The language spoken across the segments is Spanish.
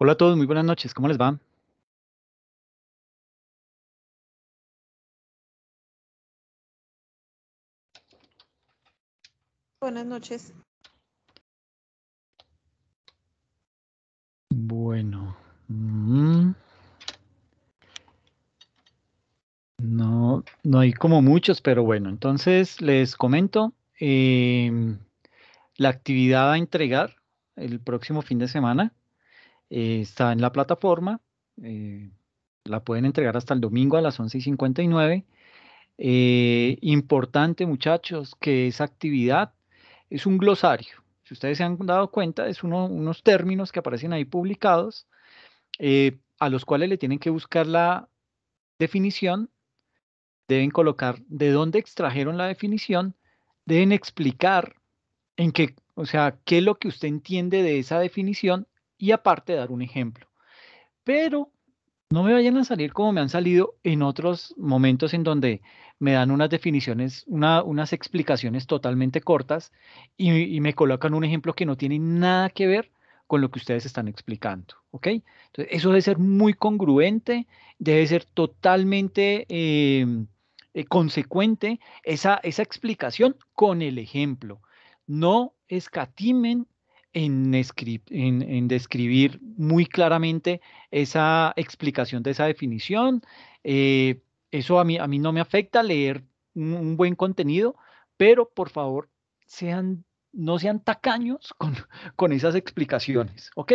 Hola a todos, muy buenas noches, ¿cómo les va? Buenas noches. Bueno. Mm. No, no hay como muchos, pero bueno, entonces les comento em, la actividad a entregar el próximo fin de semana eh, está en la plataforma, eh, la pueden entregar hasta el domingo a las 11 y 59. Eh, importante, muchachos, que esa actividad es un glosario. Si ustedes se han dado cuenta, es uno, unos términos que aparecen ahí publicados, a los cuales le tienen que buscar la definición, deben colocar de dónde extrajeron la definición, deben explicar en qué, o sea, qué es lo que usted entiende de esa definición y aparte dar un ejemplo. Pero no me vayan a salir como me han salido en otros momentos en donde me dan unas definiciones, unas explicaciones totalmente cortas y, me colocan un ejemplo que no tiene nada que ver con lo que ustedes están explicando, ¿ok? Entonces, eso debe ser muy congruente, debe ser totalmente em, eh, consecuente esa, esa explicación con el ejemplo. No escatimen en, en, describir muy claramente esa explicación de esa definición. Eh, eso a mí, a mí no me afecta leer un, buen contenido, pero por favor, sean no sean tacaños con, con, esas explicaciones, ¿ok?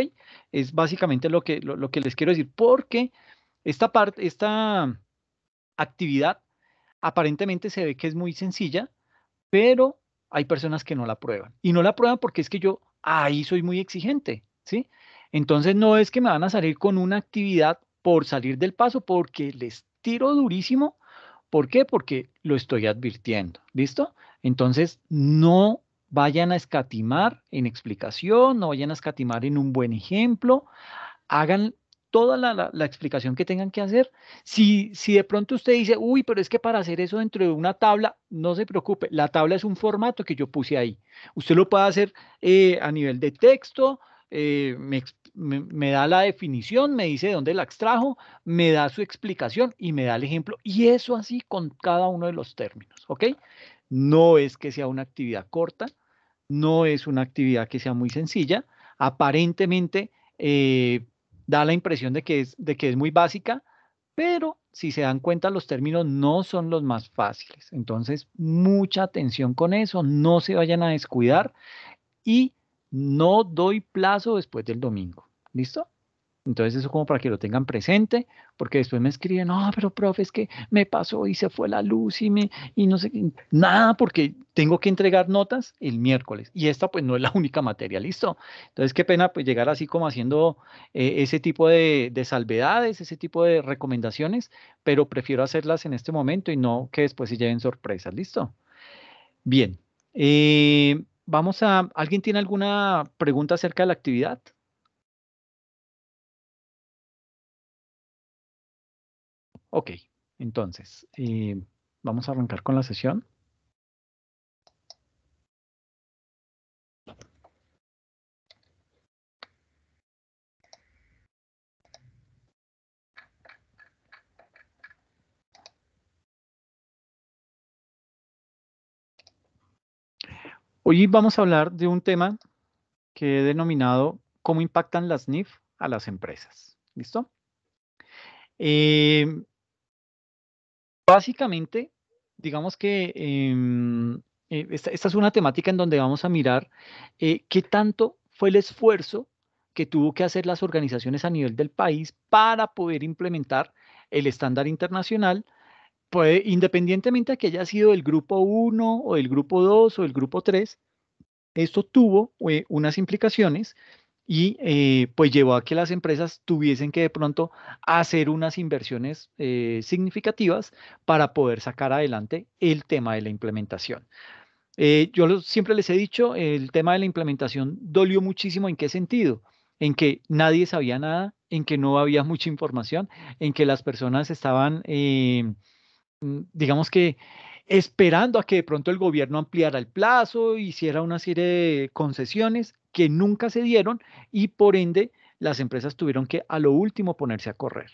Es básicamente lo que, lo que les quiero decir, porque esta parte, esta actividad aparentemente se ve que es muy sencilla, pero hay personas que no la prueban. Y no la prueban porque es que yo ahí soy muy exigente, ¿sí? Entonces no es que me van a salir con una actividad por salir del paso, porque les tiro durísimo. ¿Por qué? Porque lo estoy advirtiendo, ¿listo? Entonces no vayan a escatimar en explicación, no vayan a escatimar en un buen ejemplo, hagan toda la, explicación que tengan que hacer. Si, si de pronto usted dice, uy, pero es que para hacer eso dentro de una tabla, no se preocupe, la tabla es un formato que yo puse ahí. Usted lo puede hacer eh, a nivel de texto, eh, me, da la definición, me dice de dónde la extrajo, me da su explicación y me da el ejemplo. Y eso así con cada uno de los términos, ¿ok? No es que sea una actividad corta, no es una actividad que sea muy sencilla. Aparentemente, eh, da la impresión de que es, de que es muy básica, pero si se dan cuenta los términos no son los más fáciles. Entonces, mucha atención con eso, no se vayan a descuidar y no doy plazo después del domingo. ¿Listo? Entonces eso como para que lo tengan presente, porque después me escriben, no, pero profe, es que me pasó y se fue la luz y me y no sé nada, porque tengo que entregar notas el miércoles y esta pues no es la única materia, listo. Entonces qué pena pues llegar así como haciendo eh, ese tipo de, salvedades, ese tipo de recomendaciones, pero prefiero hacerlas en este momento y no que después se lleven sorpresas, listo. Bien, eh, vamos a, ¿alguien tiene alguna pregunta acerca de la actividad? Ok, entonces, eh, vamos a arrancar con la sesión. Hoy vamos a hablar de un tema que he denominado cómo impactan las NIF a las empresas. ¿Listo? Eh, Básicamente, digamos que em, eh, esta, es una temática en donde vamos a mirar eh, qué tanto fue el esfuerzo que tuvo que hacer las organizaciones a nivel del país para poder implementar el estándar internacional, independientemente de que haya sido el grupo 1 o el grupo 2 o el grupo 3, esto tuvo eh, unas implicaciones y eh, pues llevó a que las empresas tuviesen que de pronto hacer unas inversiones eh, significativas para poder sacar adelante el tema de la implementación. Eh, yo siempre les he dicho, el tema de la implementación dolió muchísimo en qué sentido, en que nadie sabía nada, en que no había mucha información, en que las personas estaban, mm, digamos que esperando a que de pronto el gobierno ampliara el plazo, hiciera una serie de concesiones que nunca se dieron y por ende las empresas tuvieron que a lo último ponerse a correr.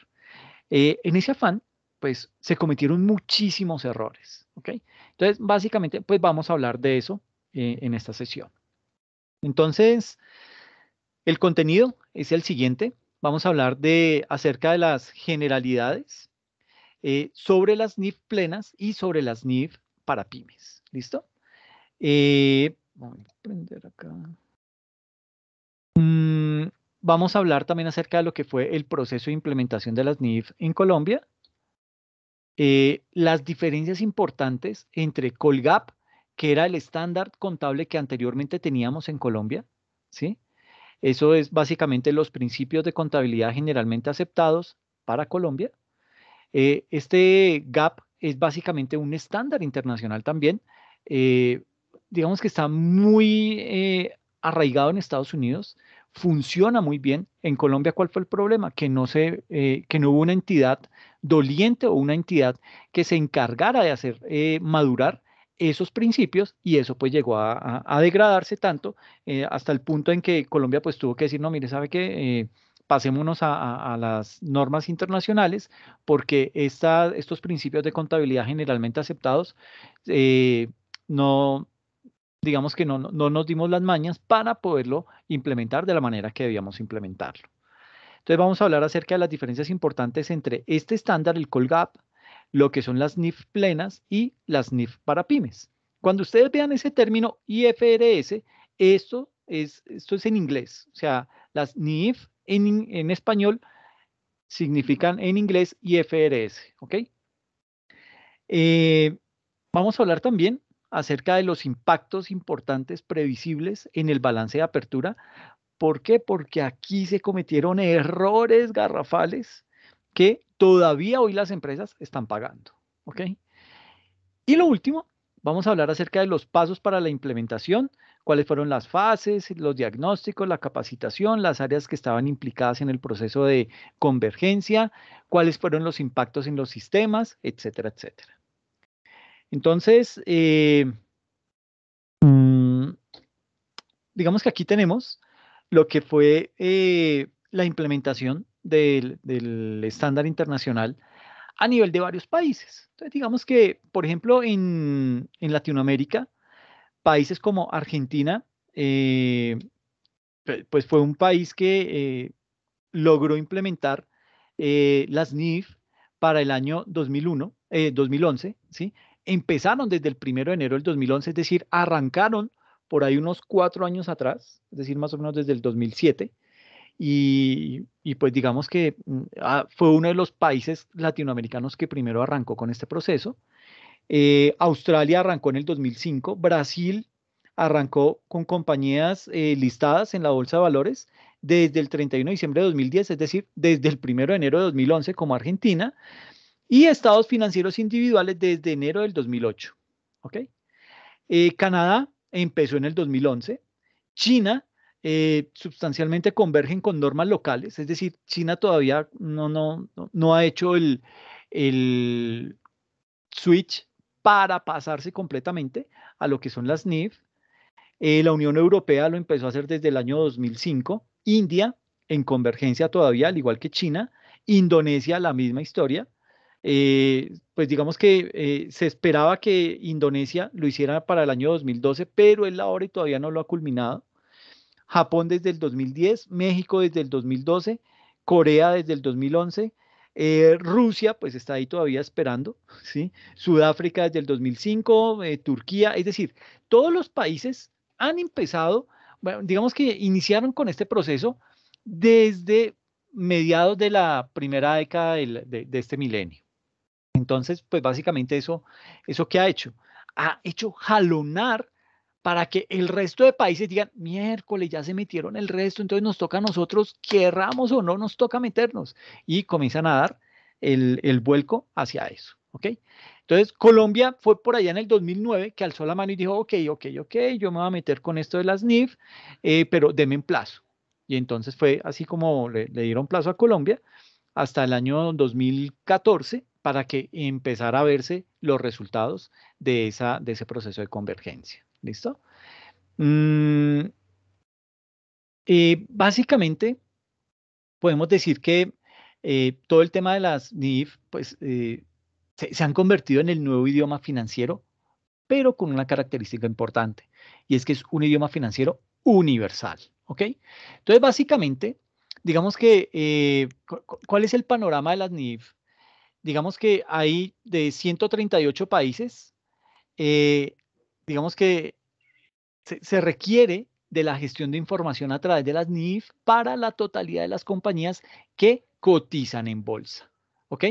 Eh, en ese afán, pues se cometieron muchísimos errores. Entonces, básicamente, pues vamos a hablar de eso eh, en esta sesión. Entonces, el contenido es el siguiente. Vamos a hablar de acerca de las generalidades eh, sobre las NIF plenas y sobre las NIF para pymes. ¿Listo? a prender acá. Mm, vamos a hablar también acerca de lo que fue el proceso de implementación de las NIF en Colombia, eh, las diferencias importantes entre Colgap, que era el estándar contable que anteriormente teníamos en Colombia, ¿sí? Eso es básicamente los principios de contabilidad generalmente aceptados para Colombia. Eh, este GAP es básicamente un estándar internacional también. Eh, digamos que está muy arraigado en Estados Unidos, funciona muy bien. En Colombia, ¿cuál fue el problema? Que no, se, eh, que no hubo una entidad doliente o una entidad que se encargara de hacer eh, madurar esos principios y eso pues llegó a, degradarse tanto eh, hasta el punto en que Colombia pues tuvo que decir, no, mire, ¿sabe qué? pasémonos a, a, las normas internacionales porque esta, estos principios de contabilidad generalmente aceptados no, digamos que no, nos dimos las mañas para poderlo implementar de la manera que debíamos implementarlo. Entonces vamos a hablar acerca de las diferencias importantes entre este estándar, el Colgap, lo que son las NIF plenas y las NIF para pymes. Cuando ustedes vean ese término IFRS, esto es, esto es en inglés. O sea, las NIF en, español significan en inglés IFRS. ¿Ok? Eh, vamos a hablar también acerca de los impactos importantes previsibles en el balance de apertura. ¿Por qué? Porque aquí se cometieron errores garrafales que todavía hoy las empresas están pagando. ¿ok? Y lo último, vamos a hablar acerca de los pasos para la implementación, cuáles fueron las fases, los diagnósticos, la capacitación, las áreas que estaban implicadas en el proceso de convergencia, cuáles fueron los impactos en los sistemas, etcétera, etcétera. Entonces, eh, mm, digamos que aquí tenemos lo que fue eh, la implementación del, estándar internacional a nivel de varios países. Entonces, digamos que, por ejemplo, en, Latinoamérica, países como Argentina, eh, pues fue un país que logró implementar las NIF para el año 2001, 2011, ¿sí? empezaron desde el 1 de enero del 2011, es decir, arrancaron por ahí unos cuatro años atrás, es decir, más o menos desde el 2007. Y, pues digamos que mm, ah, fue uno de los países latinoamericanos que primero arrancó con este proceso. Eh, Australia arrancó en el 2005, Brasil arrancó con compañías eh, listadas en la Bolsa de Valores desde el 31 de diciembre de 2010, es decir, desde el 1 de enero de 2011 como Argentina, y estados financieros individuales desde enero del 2008. ¿okay? Eh, Canadá empezó en el 2011, China eh, sustancialmente convergen con normas locales, es decir, China todavía no, no, no ha hecho el, switch para pasarse completamente a lo que son las NIF. Eh, la Unión Europea lo empezó a hacer desde el año 2005. India en convergencia todavía, al igual que China. Indonesia, la misma historia. Eh, pues digamos que eh, se esperaba que Indonesia lo hiciera para el año 2012, pero la hora y todavía no lo ha culminado. Japón desde el 2010, México desde el 2012, Corea desde el 2011, eh, Rusia pues está ahí todavía esperando, ¿sí? Sudáfrica desde el 2005, Turquía, es decir, todos los países han empezado, digamos que iniciaron con este proceso desde mediados de la primera década de este milenio. Entonces, pues básicamente eso, eso que ha hecho, ha hecho jalonar para que el resto de países digan, miércoles ya se metieron el resto, entonces nos toca a nosotros, querramos o no, nos toca meternos. Y comienzan a dar el, el vuelco hacia eso. ¿ok? Entonces, Colombia fue por allá en el 2009 que alzó la mano y dijo, ok, ok, ok, yo me voy a meter con esto de las NIF, eh, pero deme un plazo. Y entonces fue así como le, le dieron plazo a Colombia hasta el año 2014 para que empezara a verse los resultados de, esa, de ese proceso de convergencia. ¿Listo? Mm, eh, básicamente, podemos decir que eh, todo el tema de las NIF pues, eh, se, han convertido en el nuevo idioma financiero, pero con una característica importante, y es que es un idioma financiero universal. ¿Ok? Entonces, básicamente, digamos que, ¿cuál es el panorama de las NIF digamos que hay de 138 países, eh, digamos que se, requiere de la gestión de información a través de las NIF para la totalidad de las compañías que cotizan en bolsa. ¿Ok?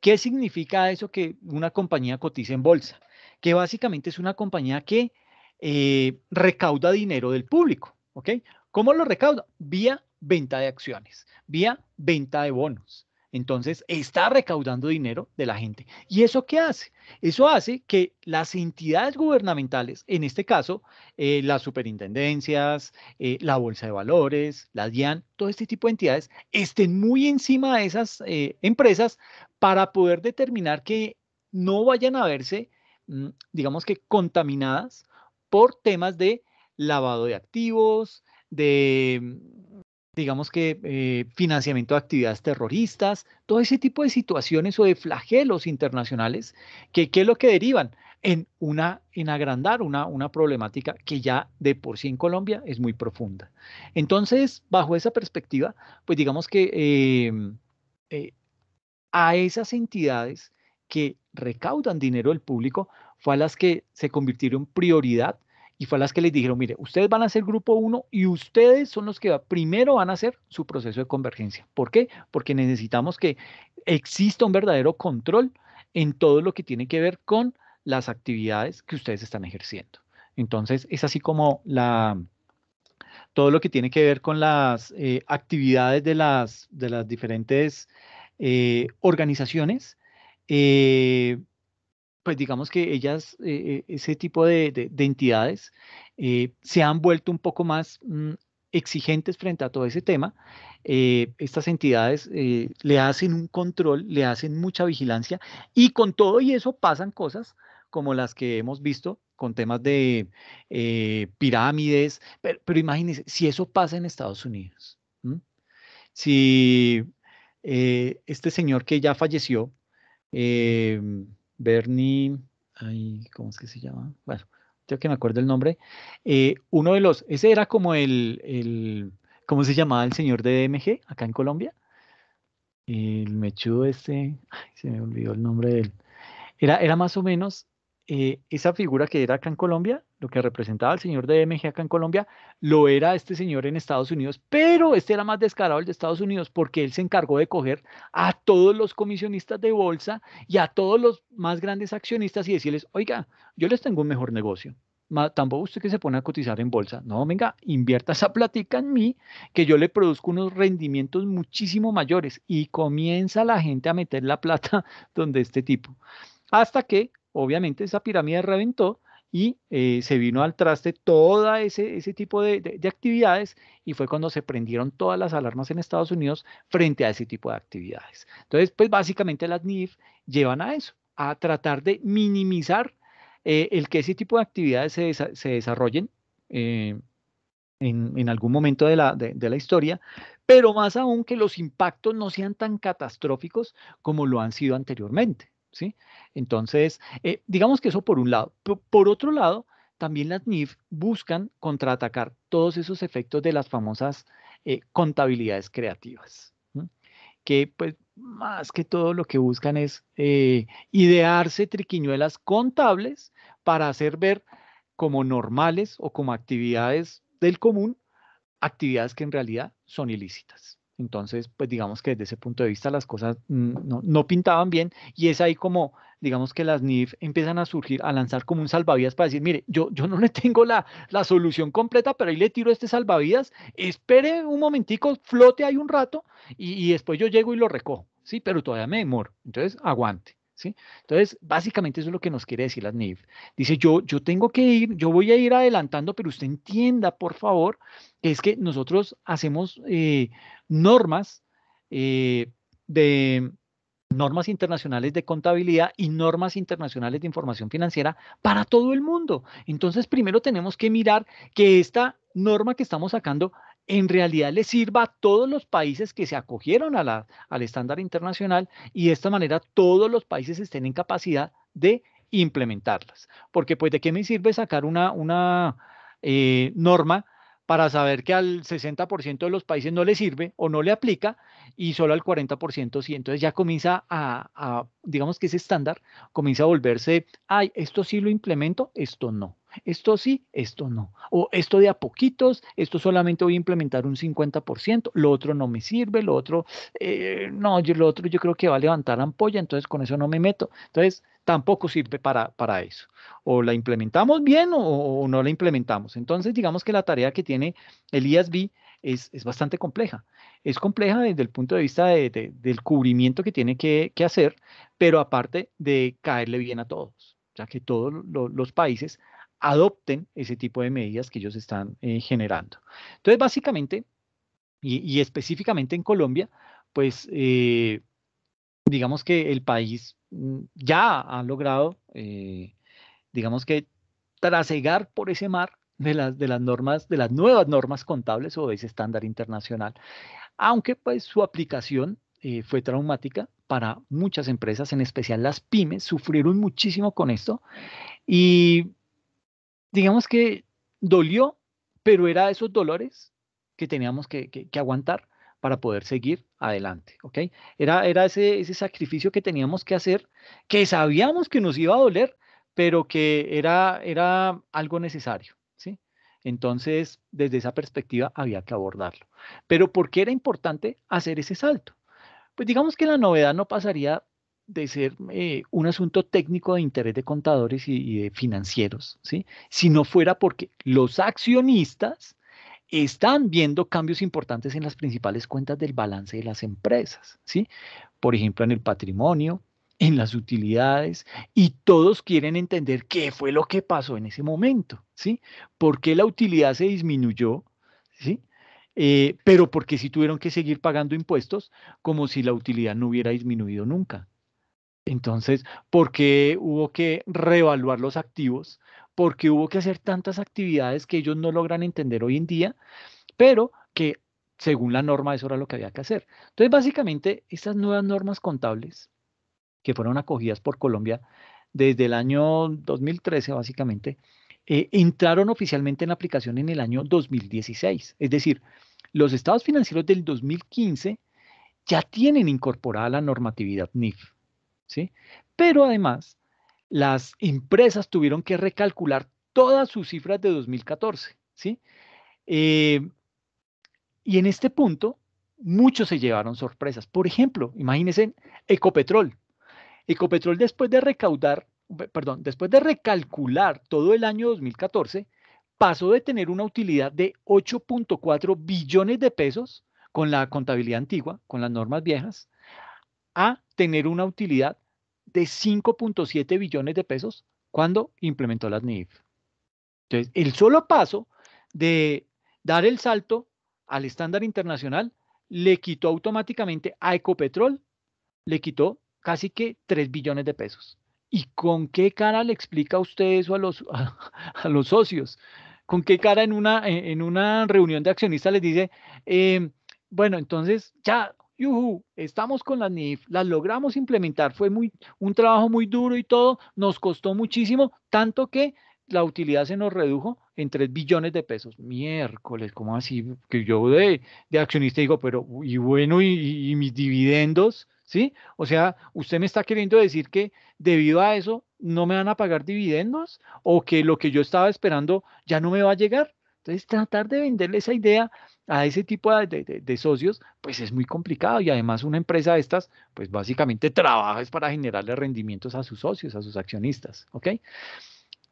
¿Qué significa eso que una compañía cotiza en bolsa? Que básicamente es una compañía que eh, recauda dinero del público. ¿Ok? ¿Cómo lo recauda? Vía venta de acciones, vía venta de bonos. Entonces, está recaudando dinero de la gente. ¿Y eso qué hace? Eso hace que las entidades gubernamentales, en este caso, eh, las superintendencias, eh, la Bolsa de Valores, la DIAN, todo este tipo de entidades, estén muy encima de esas eh, empresas para poder determinar que no vayan a verse, mm, digamos que, contaminadas por temas de lavado de activos, de mm, digamos que eh, financiamiento de actividades terroristas, todo ese tipo de situaciones o de flagelos internacionales, que qué es lo que derivan en, una, en agrandar una, una problemática que ya de por sí en Colombia es muy profunda. Entonces, bajo esa perspectiva, pues digamos que em, eh, a esas entidades que recaudan dinero del público fue a las que se convirtieron prioridad y fue a las que les dijeron, mire, ustedes van a ser grupo uno y ustedes son los que primero van a hacer su proceso de convergencia. ¿Por qué? Porque necesitamos que exista un verdadero control en todo lo que tiene que ver con las actividades que ustedes están ejerciendo. Entonces, es así como la, todo lo que tiene que ver con las eh, actividades de las, de las diferentes eh, organizaciones. Eh, pues digamos que ellas, eh, e, ese tipo de, entidades, eh, se han vuelto un poco más mm, exigentes frente a todo ese tema. Eh, estas entidades le hacen un control, le hacen mucha vigilancia y con todo y eso pasan cosas como las que hemos visto con temas de pirámides, pero, imagínense, si eso pasa en Estados Unidos, si este señor que ya falleció, eh, Bernie, ay, ¿cómo es que se llama? Bueno, yo que me acuerdo el nombre. Eh, uno de los, ese era como el, ¿cómo se llamaba el señor de DMG acá en Colombia? El mechudo ese, se me olvidó el nombre de él. Era, era más o menos eh, esa figura que era acá en Colombia, lo que representaba el señor de MG acá en Colombia, lo era este señor en Estados Unidos, pero este era más descarado el de Estados Unidos porque él se encargó de coger a todos los comisionistas de bolsa y a todos los más grandes accionistas y decirles, oiga, yo les tengo un mejor negocio. Tampoco usted que se pone a cotizar en bolsa. No, venga, invierta esa platica en mí, que yo le produzco unos rendimientos muchísimo mayores. Y comienza la gente a meter la plata donde este tipo. Hasta que obviamente esa pirámide reventó y eh, se vino al traste todo ese, ese tipo de, actividades y fue cuando se prendieron todas las alarmas en Estados Unidos frente a ese tipo de actividades. Entonces, pues básicamente las NIF llevan a eso, a tratar de minimizar eh, el que ese tipo de actividades se, desarrollen. Eh, en, algún momento de la historia, pero más aún que los impactos no sean tan catastróficos como lo han sido anteriormente. Entonces, eh, digamos que eso por un lado. Por, otro lado, también las NIF buscan contraatacar todos esos efectos de las famosas eh, contabilidades creativas, que pues más que todo lo que buscan es eh, idearse triquiñuelas contables para hacer ver como normales o como actividades del común, actividades que en realidad son ilícitas. Entonces, pues digamos que desde ese punto de vista las cosas no, pintaban bien y es ahí como, digamos que las NIF empiezan a surgir, a lanzar como un salvavidas para decir, mire, yo, yo no le tengo la, solución completa, pero ahí le tiro este salvavidas, espere un momentico, flote ahí un rato y, y después yo llego y lo recojo, ¿sí? Pero todavía me demoro, entonces aguante. Entonces, básicamente eso es lo que nos quiere decir la NIF. Dice, yo, yo tengo que ir, yo voy a ir adelantando, pero usted entienda, por favor, que es que nosotros hacemos eh, normas eh, de normas internacionales de contabilidad y normas internacionales de información financiera para todo el mundo. Entonces, primero tenemos que mirar que esta norma que estamos sacando en realidad le sirva a todos los países que se acogieron al estándar internacional y de esta manera todos los países estén en capacidad de implementarlas. Porque pues de qué me sirve sacar una, eh, norma para saber que al 60% de los países no le sirve o no le aplica y solo al 40% sí. Entonces ya comienza a, digamos que ese estándar comienza a volverse, ay, esto sí lo implemento, esto no esto sí, esto no. O esto de a poquitos, esto solamente voy a implementar un 50%, lo otro no me sirve, lo otro, eh, no, yo, lo otro yo creo que va a levantar ampolla, entonces con eso no me meto. Entonces, tampoco sirve para, para eso. O la implementamos bien o, no la implementamos. Entonces, digamos que la tarea que tiene el IASB es, es bastante compleja. Es compleja desde el punto de vista del cubrimiento que tiene que hacer, pero aparte de caerle bien a todos ya que todos los países adopten ese tipo de medidas que ellos están eh, generando. Entonces, básicamente, y, específicamente en Colombia, pues eh, digamos que el país mm, ya ha logrado, eh, digamos que trasegar por ese mar de las, de las normas, de las nuevas normas contables o de ese estándar internacional, aunque pues su aplicación fue traumática para muchas empresas, en especial las pymes, sufrieron muchísimo con esto y digamos que dolió, pero era esos dolores que teníamos que, aguantar para poder seguir adelante, ¿ok? Era, era ese, ese sacrificio que teníamos que hacer, que sabíamos que nos iba a doler, pero que era, era algo necesario, ¿sí? Entonces, desde esa perspectiva había que abordarlo. Pero ¿por qué era importante hacer ese salto? Pues digamos que la novedad no pasaría de ser eh, un asunto técnico de interés de contadores y, de financieros, si no fuera porque los accionistas están viendo cambios importantes en las principales cuentas del balance de las empresas, ¿sí? por ejemplo en el patrimonio, en las utilidades y todos quieren entender qué fue lo que pasó en ese momento, ¿sí? ¿Por qué la utilidad se disminuyó? ¿Sí? Eh, pero porque si tuvieron que seguir pagando impuestos como si la utilidad no hubiera disminuido nunca. Entonces, ¿por qué hubo que reevaluar los activos? Porque hubo que hacer tantas actividades que ellos no logran entender hoy en día, pero que según la norma eso era lo que había que hacer. Entonces, básicamente, estas nuevas normas contables que fueron acogidas por Colombia desde el año 2013, básicamente, eh, entraron oficialmente en aplicación en el año 2016. Es decir, los estados financieros del 2015 ya tienen incorporada la normatividad NIF. ¿sí? Pero además, las empresas tuvieron que recalcular todas sus cifras de 2014, ¿sí? Eh, y en este punto, muchos se llevaron sorpresas. Por ejemplo, imagínense Ecopetrol. Ecopetrol después de recaudar, perdón, después de recalcular todo el año 2014, pasó de tener una utilidad de 8.4 billones de pesos con la contabilidad antigua, con las normas viejas, a tener una utilidad de 5.7 billones de pesos cuando implementó las NIF. Entonces, el solo paso de dar el salto al estándar internacional le quitó automáticamente a Ecopetrol, le quitó casi que 3 billones de pesos. ¿Y con qué cara le explica usted eso a los, a, los socios? ¿Con qué cara en una, en una reunión de accionistas les dice, eh, bueno, entonces ya estamos con las NIF, las logramos implementar, fue muy, un trabajo muy duro y todo, nos costó muchísimo, tanto que la utilidad se nos redujo en 3 billones de pesos. Miércoles, ¿cómo así? Que yo de, accionista digo, pero y bueno, y mis dividendos, ¿sí? O sea, usted me está queriendo decir que debido a eso no me van a pagar dividendos o que lo que yo estaba esperando ya no me va a llegar. Entonces, tratar de venderle esa idea a ese tipo de, socios, pues es muy complicado y además una empresa de estas, pues básicamente trabaja para generarle rendimientos a sus socios, a sus accionistas, ¿ok?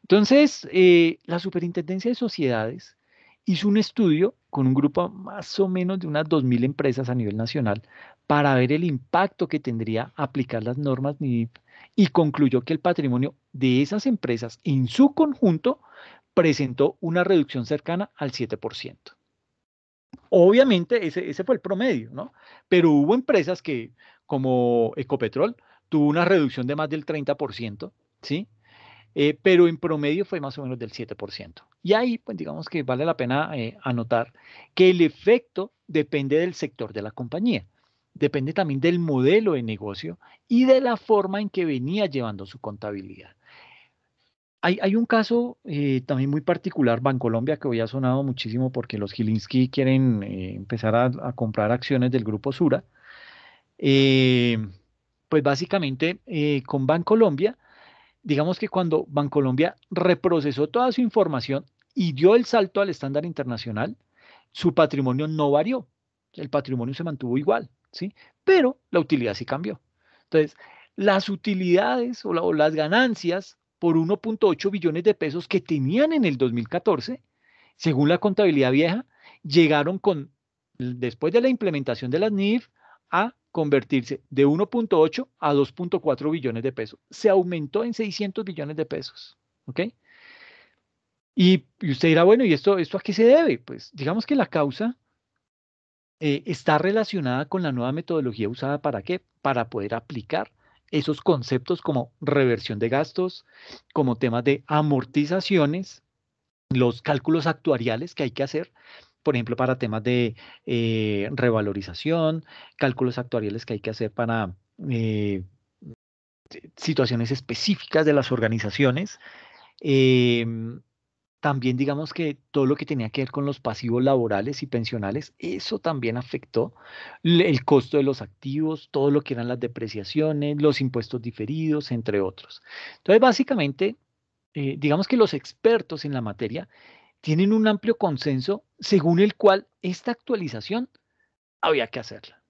Entonces, eh, la Superintendencia de Sociedades hizo un estudio con un grupo más o menos de unas 2.000 empresas a nivel nacional para ver el impacto que tendría aplicar las normas y concluyó que el patrimonio de esas empresas en su conjunto presentó una reducción cercana al 7%. Obviamente, ese, fue el promedio, ¿no? Pero hubo empresas que, como Ecopetrol, tuvo una reducción de más del 30%, ¿sí? Eh, pero en promedio fue más o menos del 7%. Y ahí, pues digamos que vale la pena eh, anotar que el efecto depende del sector de la compañía, depende también del modelo de negocio y de la forma en que venía llevando su contabilidad. Hay, un caso eh, también muy particular, Bancolombia, que hoy ha sonado muchísimo porque los Gilinski quieren eh, empezar a, comprar acciones del grupo Sura. Eh, pues básicamente con Bancolombia, digamos que cuando Bancolombia reprocesó toda su información y dio el salto al estándar internacional, su patrimonio no varió, el patrimonio se mantuvo igual, ¿sí? Pero la utilidad sí cambió. Entonces, las utilidades o, o las ganancias por 1.8 billones de pesos que tenían en el 2014, según la contabilidad vieja, llegaron con, después de la implementación de las NIF, a convertirse de 1.8 a 2.4 billones de pesos. Se aumentó en 600 billones de pesos. ¿Ok? Y, usted dirá, bueno, ¿y esto, esto a qué se debe? Pues digamos que la causa eh, está relacionada con la nueva metodología usada para qué? Para poder aplicar esos conceptos como reversión de gastos, como temas de amortizaciones, los cálculos actuariales que hay que hacer, por ejemplo, para temas de eh, revalorización, cálculos actuariales que hay que hacer para eh, situaciones específicas de las organizaciones. Em, también digamos que todo lo que tenía que ver con los pasivos laborales y pensionales, eso también afectó el costo de los activos, todo lo que eran las depreciaciones, los impuestos diferidos, entre otros. Entonces, básicamente, eh, digamos que los expertos en la materia tienen un amplio consenso según el cual esta actualización había que hacerla.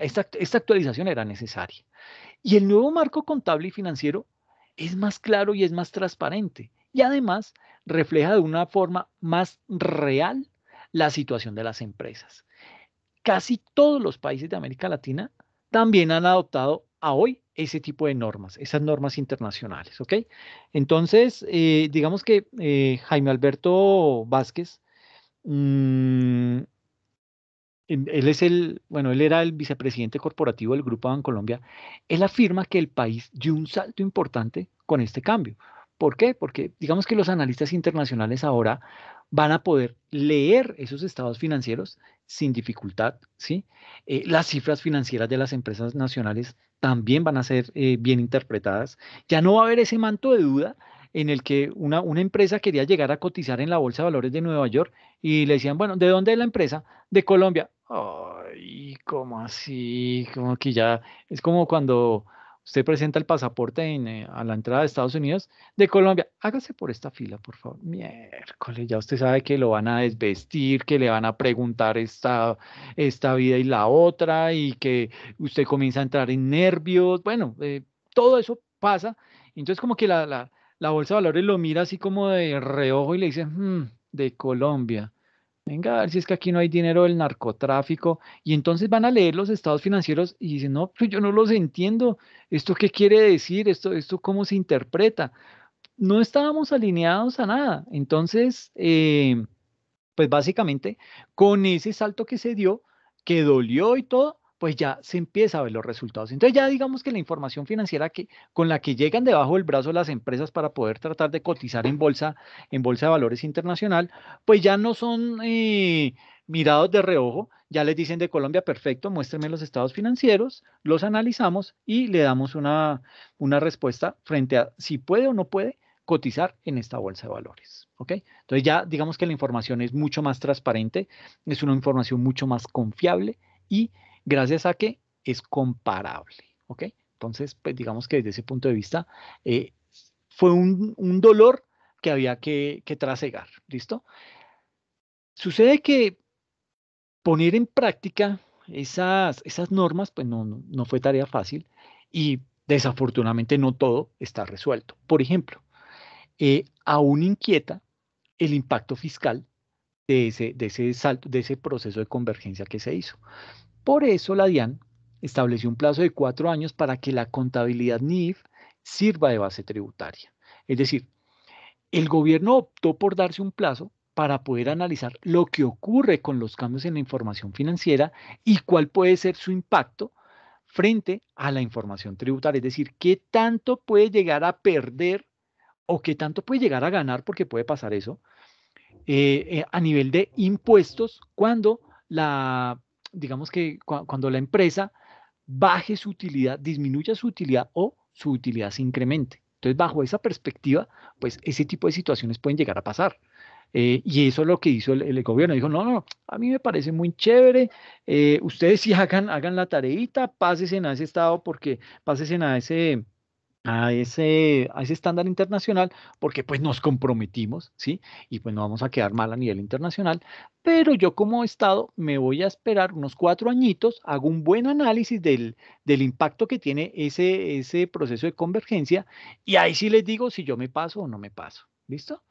esta, esta actualización era necesaria. Y el nuevo marco contable y financiero es más claro y es más transparente y además refleja de una forma más real la situación de las empresas. Casi todos los países de América Latina también han adoptado a hoy ese tipo de normas, esas normas internacionales, ¿ok? Entonces, eh, digamos que eh, Jaime Alberto Vázquez, mm, él es el, bueno, él era el vicepresidente corporativo del Grupo Bancolombia, él afirma que el país dio un salto importante con este cambio, ¿Por qué? Porque digamos que los analistas internacionales ahora van a poder leer esos estados financieros sin dificultad, ¿sí? Eh, las cifras financieras de las empresas nacionales también van a ser eh, bien interpretadas. Ya no va a haber ese manto de duda en el que una, una, empresa quería llegar a cotizar en la Bolsa de Valores de Nueva York y le decían, bueno, ¿de dónde es la empresa? De Colombia. Ay, ¿cómo así? Como que ya es como cuando Usted presenta el pasaporte eh, a la entrada de Estados Unidos de Colombia. Hágase por esta fila, por favor. Miércoles, ya usted sabe que lo van a desvestir, que le van a preguntar esta, esta vida y la otra, y que usted comienza a entrar en nervios. Bueno, eh, todo eso pasa. Entonces, como que la, bolsa de valores lo mira así como de reojo y le dice, hmm, de Colombia Venga, a ver si es que aquí no hay dinero del narcotráfico. Y entonces van a leer los estados financieros y dicen, no, pues yo no los entiendo. ¿Esto qué quiere decir? ¿Esto, esto cómo se interpreta? No estábamos alineados a nada. Entonces, eh, pues básicamente, con ese salto que se dio, que dolió y todo, pues ya se empieza a ver los resultados. Entonces ya digamos que la información financiera que, con la que llegan debajo del brazo las empresas para poder tratar de cotizar en bolsa, en bolsa de valores internacional, pues ya no son eh, mirados de reojo, ya les dicen de Colombia, perfecto, muéstrenme los estados financieros, los analizamos y le damos una, una respuesta frente a si puede o no puede cotizar en esta bolsa de valores. ¿ok? Entonces ya digamos que la información es mucho más transparente, es una información mucho más confiable y gracias a que es comparable. ¿ok? Entonces, pues digamos que desde ese punto de vista eh, fue un, dolor que había que, trasegar. ¿Listo? Sucede que poner en práctica esas, normas, pues no, fue tarea fácil y desafortunadamente no todo está resuelto. Por ejemplo, eh, aún inquieta el impacto fiscal de ese de ese proceso de convergencia que se hizo. Por eso la DIAN estableció un plazo de cuatro años para que la contabilidad NIF sirva de base tributaria. Es decir, el gobierno optó por darse un plazo para poder analizar lo que ocurre con los cambios en la información financiera y cuál puede ser su impacto frente a la información tributaria. Es decir, qué tanto puede llegar a perder o qué tanto puede llegar a ganar, porque puede pasar eso, eh, eh, a nivel de impuestos cuando la digamos que cuando la empresa baje su utilidad, disminuya su utilidad o su utilidad se incremente. Entonces, bajo esa perspectiva, pues ese tipo de situaciones pueden llegar a pasar. Eh, y eso es lo que hizo el, gobierno. Dijo, no, no, a mí me parece muy chévere. Eh, ustedes sí hagan, hagan la tareita, pásense a ese estado porque pásense a ese a ese, a ese estándar internacional porque pues nos comprometimos, ¿sí? Y pues no vamos a quedar mal a nivel internacional, pero yo como Estado me voy a esperar unos cuatro añitos, hago un buen análisis del, del impacto que tiene ese, ese proceso de convergencia y ahí sí les digo si yo me paso o no me paso, ¿listo?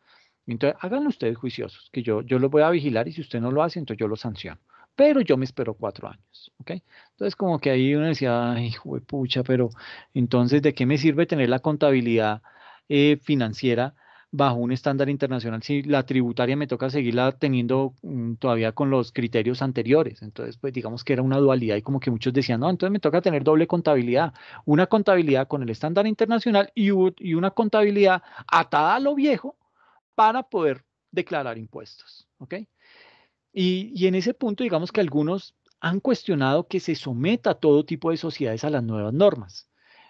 Entonces háganlo ustedes juiciosos, que yo, yo los voy a vigilar y si usted no lo hace, entonces yo lo sanciono pero yo me espero cuatro años, ¿ok? Entonces como que ahí uno decía, ay, pucha, pero entonces ¿de qué me sirve tener la contabilidad eh, financiera bajo un estándar internacional si la tributaria me toca seguirla teniendo mm, todavía con los criterios anteriores? Entonces, pues digamos que era una dualidad y como que muchos decían, no, entonces me toca tener doble contabilidad, una contabilidad con el estándar internacional y, y una contabilidad atada a lo viejo para poder declarar impuestos, ¿ok? Y, en ese punto, digamos que algunos han cuestionado que se someta a todo tipo de sociedades a las nuevas normas.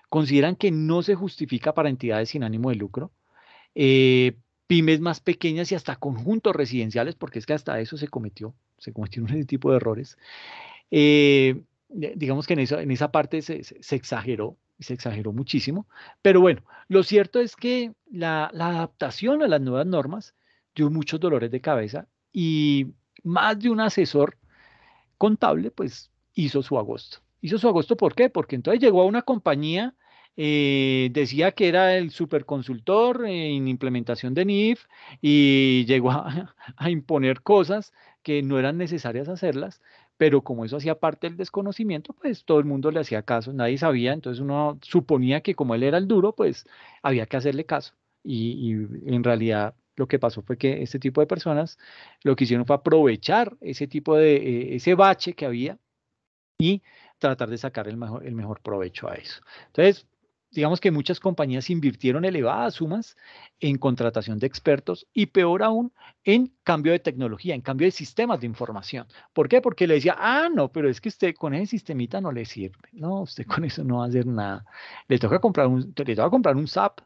Consideran que no se justifica para entidades sin ánimo de lucro, eh, pymes más pequeñas y hasta conjuntos residenciales, porque es que hasta eso se cometió, se cometieron ese tipo de errores. Eh, digamos que en, en esa parte se, se, se, exageró, se exageró muchísimo, pero bueno, lo cierto es que la adaptación a las nuevas normas dio muchos dolores de cabeza y más de un asesor contable, pues hizo su agosto. Hizo su agosto, ¿por qué? Porque entonces llegó a una compañía, eh, decía que era el superconsultor en implementación de NIF y llegó a, imponer cosas que no eran necesarias hacerlas, pero como eso hacía parte del desconocimiento, pues todo el mundo le hacía caso, nadie sabía, entonces uno suponía que como él era el duro, pues había que hacerle caso. Y, y en realidad lo que pasó fue que este tipo de personas lo que hicieron fue aprovechar ese tipo de, eh, ese bache que había y tratar de sacar el mejor, el mejor provecho a eso. Entonces, digamos que muchas compañías invirtieron elevadas sumas en contratación de expertos y peor aún en cambio de tecnología, en cambio de sistemas de información. ¿Por qué? Porque le decía, ah, no, pero es que usted con ese sistemita no le sirve. No, usted con eso no va a hacer nada. Le toca comprar un, le toca comprar un SAP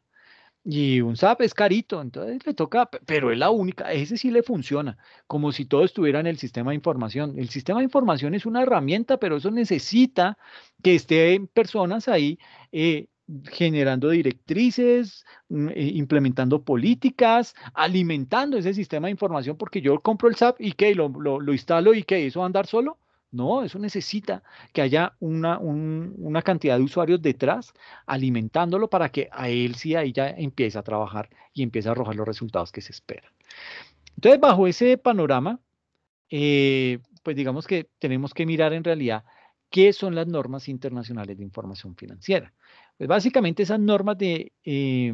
y un SAP es carito, entonces le toca, pero es la única, ese sí le funciona, como si todo estuviera en el sistema de información. El sistema de información es una herramienta, pero eso necesita que estén personas ahí eh, generando directrices, mm, e, implementando políticas, alimentando ese sistema de información, porque yo compro el SAP y que lo, lo, lo, instalo y que eso va a andar solo. No, eso necesita que haya una, cantidad de usuarios detrás alimentándolo para que a él sí ahí ya empiece a trabajar y empiece a arrojar los resultados que se esperan. Entonces, bajo ese panorama, eh, pues digamos que tenemos que mirar en realidad qué son las normas internacionales de información financiera. Pues básicamente esas normas de, eh,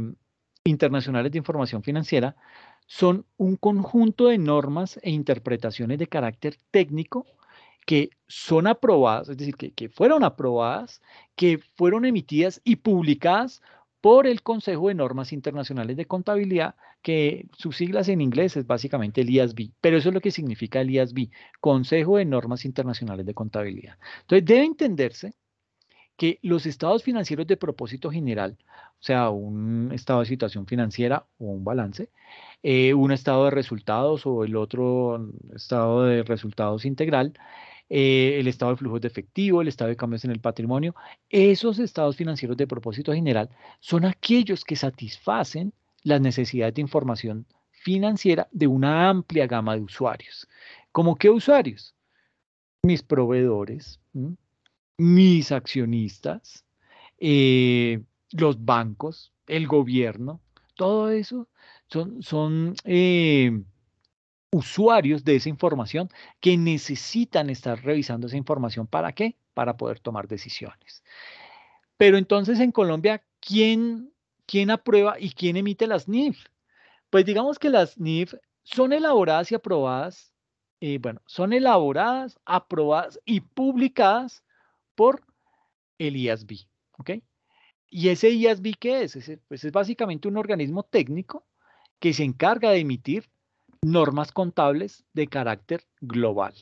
internacionales de información financiera son un conjunto de normas e interpretaciones de carácter técnico que son aprobadas, es decir, que, que fueron aprobadas, que fueron emitidas y publicadas por el Consejo de Normas Internacionales de Contabilidad, que sus siglas en inglés es básicamente el IASB, pero eso es lo que significa el IASB, Consejo de Normas Internacionales de Contabilidad. Entonces, debe entenderse que los estados financieros de propósito general, o sea, un estado de situación financiera o un balance, eh, un estado de resultados o el otro estado de resultados integral, eh, el estado de flujos de efectivo, el estado de cambios en el patrimonio. Esos estados financieros de propósito general son aquellos que satisfacen las necesidades de información financiera de una amplia gama de usuarios. ¿Cómo qué usuarios? Mis proveedores, mis accionistas, eh, los bancos, el gobierno, todo eso son, son eh, usuarios de esa información que necesitan estar revisando esa información. ¿Para qué? Para poder tomar decisiones. Pero entonces en Colombia, ¿quién, quién aprueba y quién emite las NIF? Pues digamos que las NIF son elaboradas y aprobadas, eh, bueno, son elaboradas, aprobadas y publicadas por el IASB, ¿ok? ¿Y ese IASB qué es? pues es básicamente un organismo técnico que se encarga de emitir normas contables de carácter global.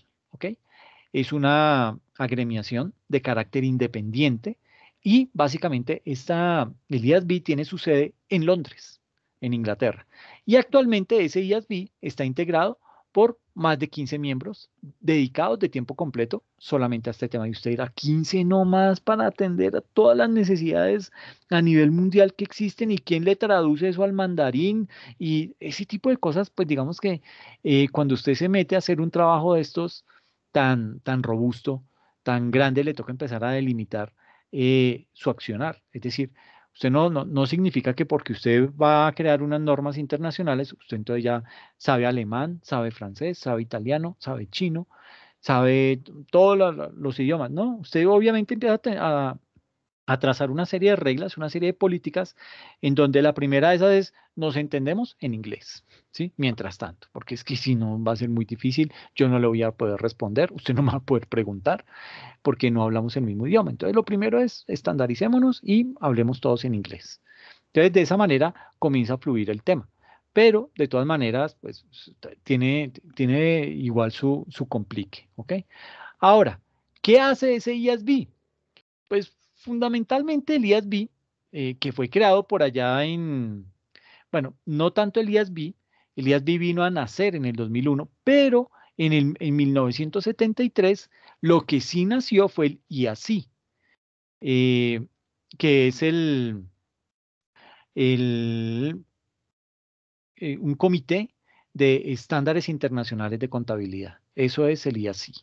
Es una agremiación de carácter independiente y básicamente el IASB tiene su sede en Londres, en Inglaterra. Y actualmente ese IASB está integrado por más de 15 miembros dedicados de tiempo completo solamente a este tema. Y usted dirá, 15 nomás para atender a todas las necesidades a nivel mundial que existen y quién le traduce eso al mandarín y ese tipo de cosas, pues digamos que eh, cuando usted se mete a hacer un trabajo de estos tan, tan robusto, tan grande, le toca empezar a delimitar eh, su accionar. Es decir, Usted no, no, significa que porque usted va a crear unas normas internacionales, usted entonces ya sabe alemán, sabe francés, sabe italiano, sabe chino, sabe todos los idiomas. No, usted obviamente empieza a, a trazar una serie de reglas, una serie de políticas, en donde la primera de esas es, nos entendemos en inglés, ¿sí? Mientras tanto, porque es que si no va a ser muy difícil, yo no le voy a poder responder, usted no me va a poder preguntar, porque no hablamos el mismo idioma. Entonces, lo primero es, estandaricémonos y hablemos todos en inglés. Entonces, de esa manera comienza a fluir el tema. Pero, de todas maneras, pues, tiene, tiene igual su, su complique, ¿ok? Ahora, ¿qué hace ese ISB? Pues fundamentalmente el IASB, eh, que fue creado por allá en, bueno, no tanto el IASB, el IASB vino a nacer en el 2001, pero en, el, 1973 lo que sí nació fue el IASI, eh, que es el, el eh, un comité de estándares internacionales de contabilidad. Eso es el IASI.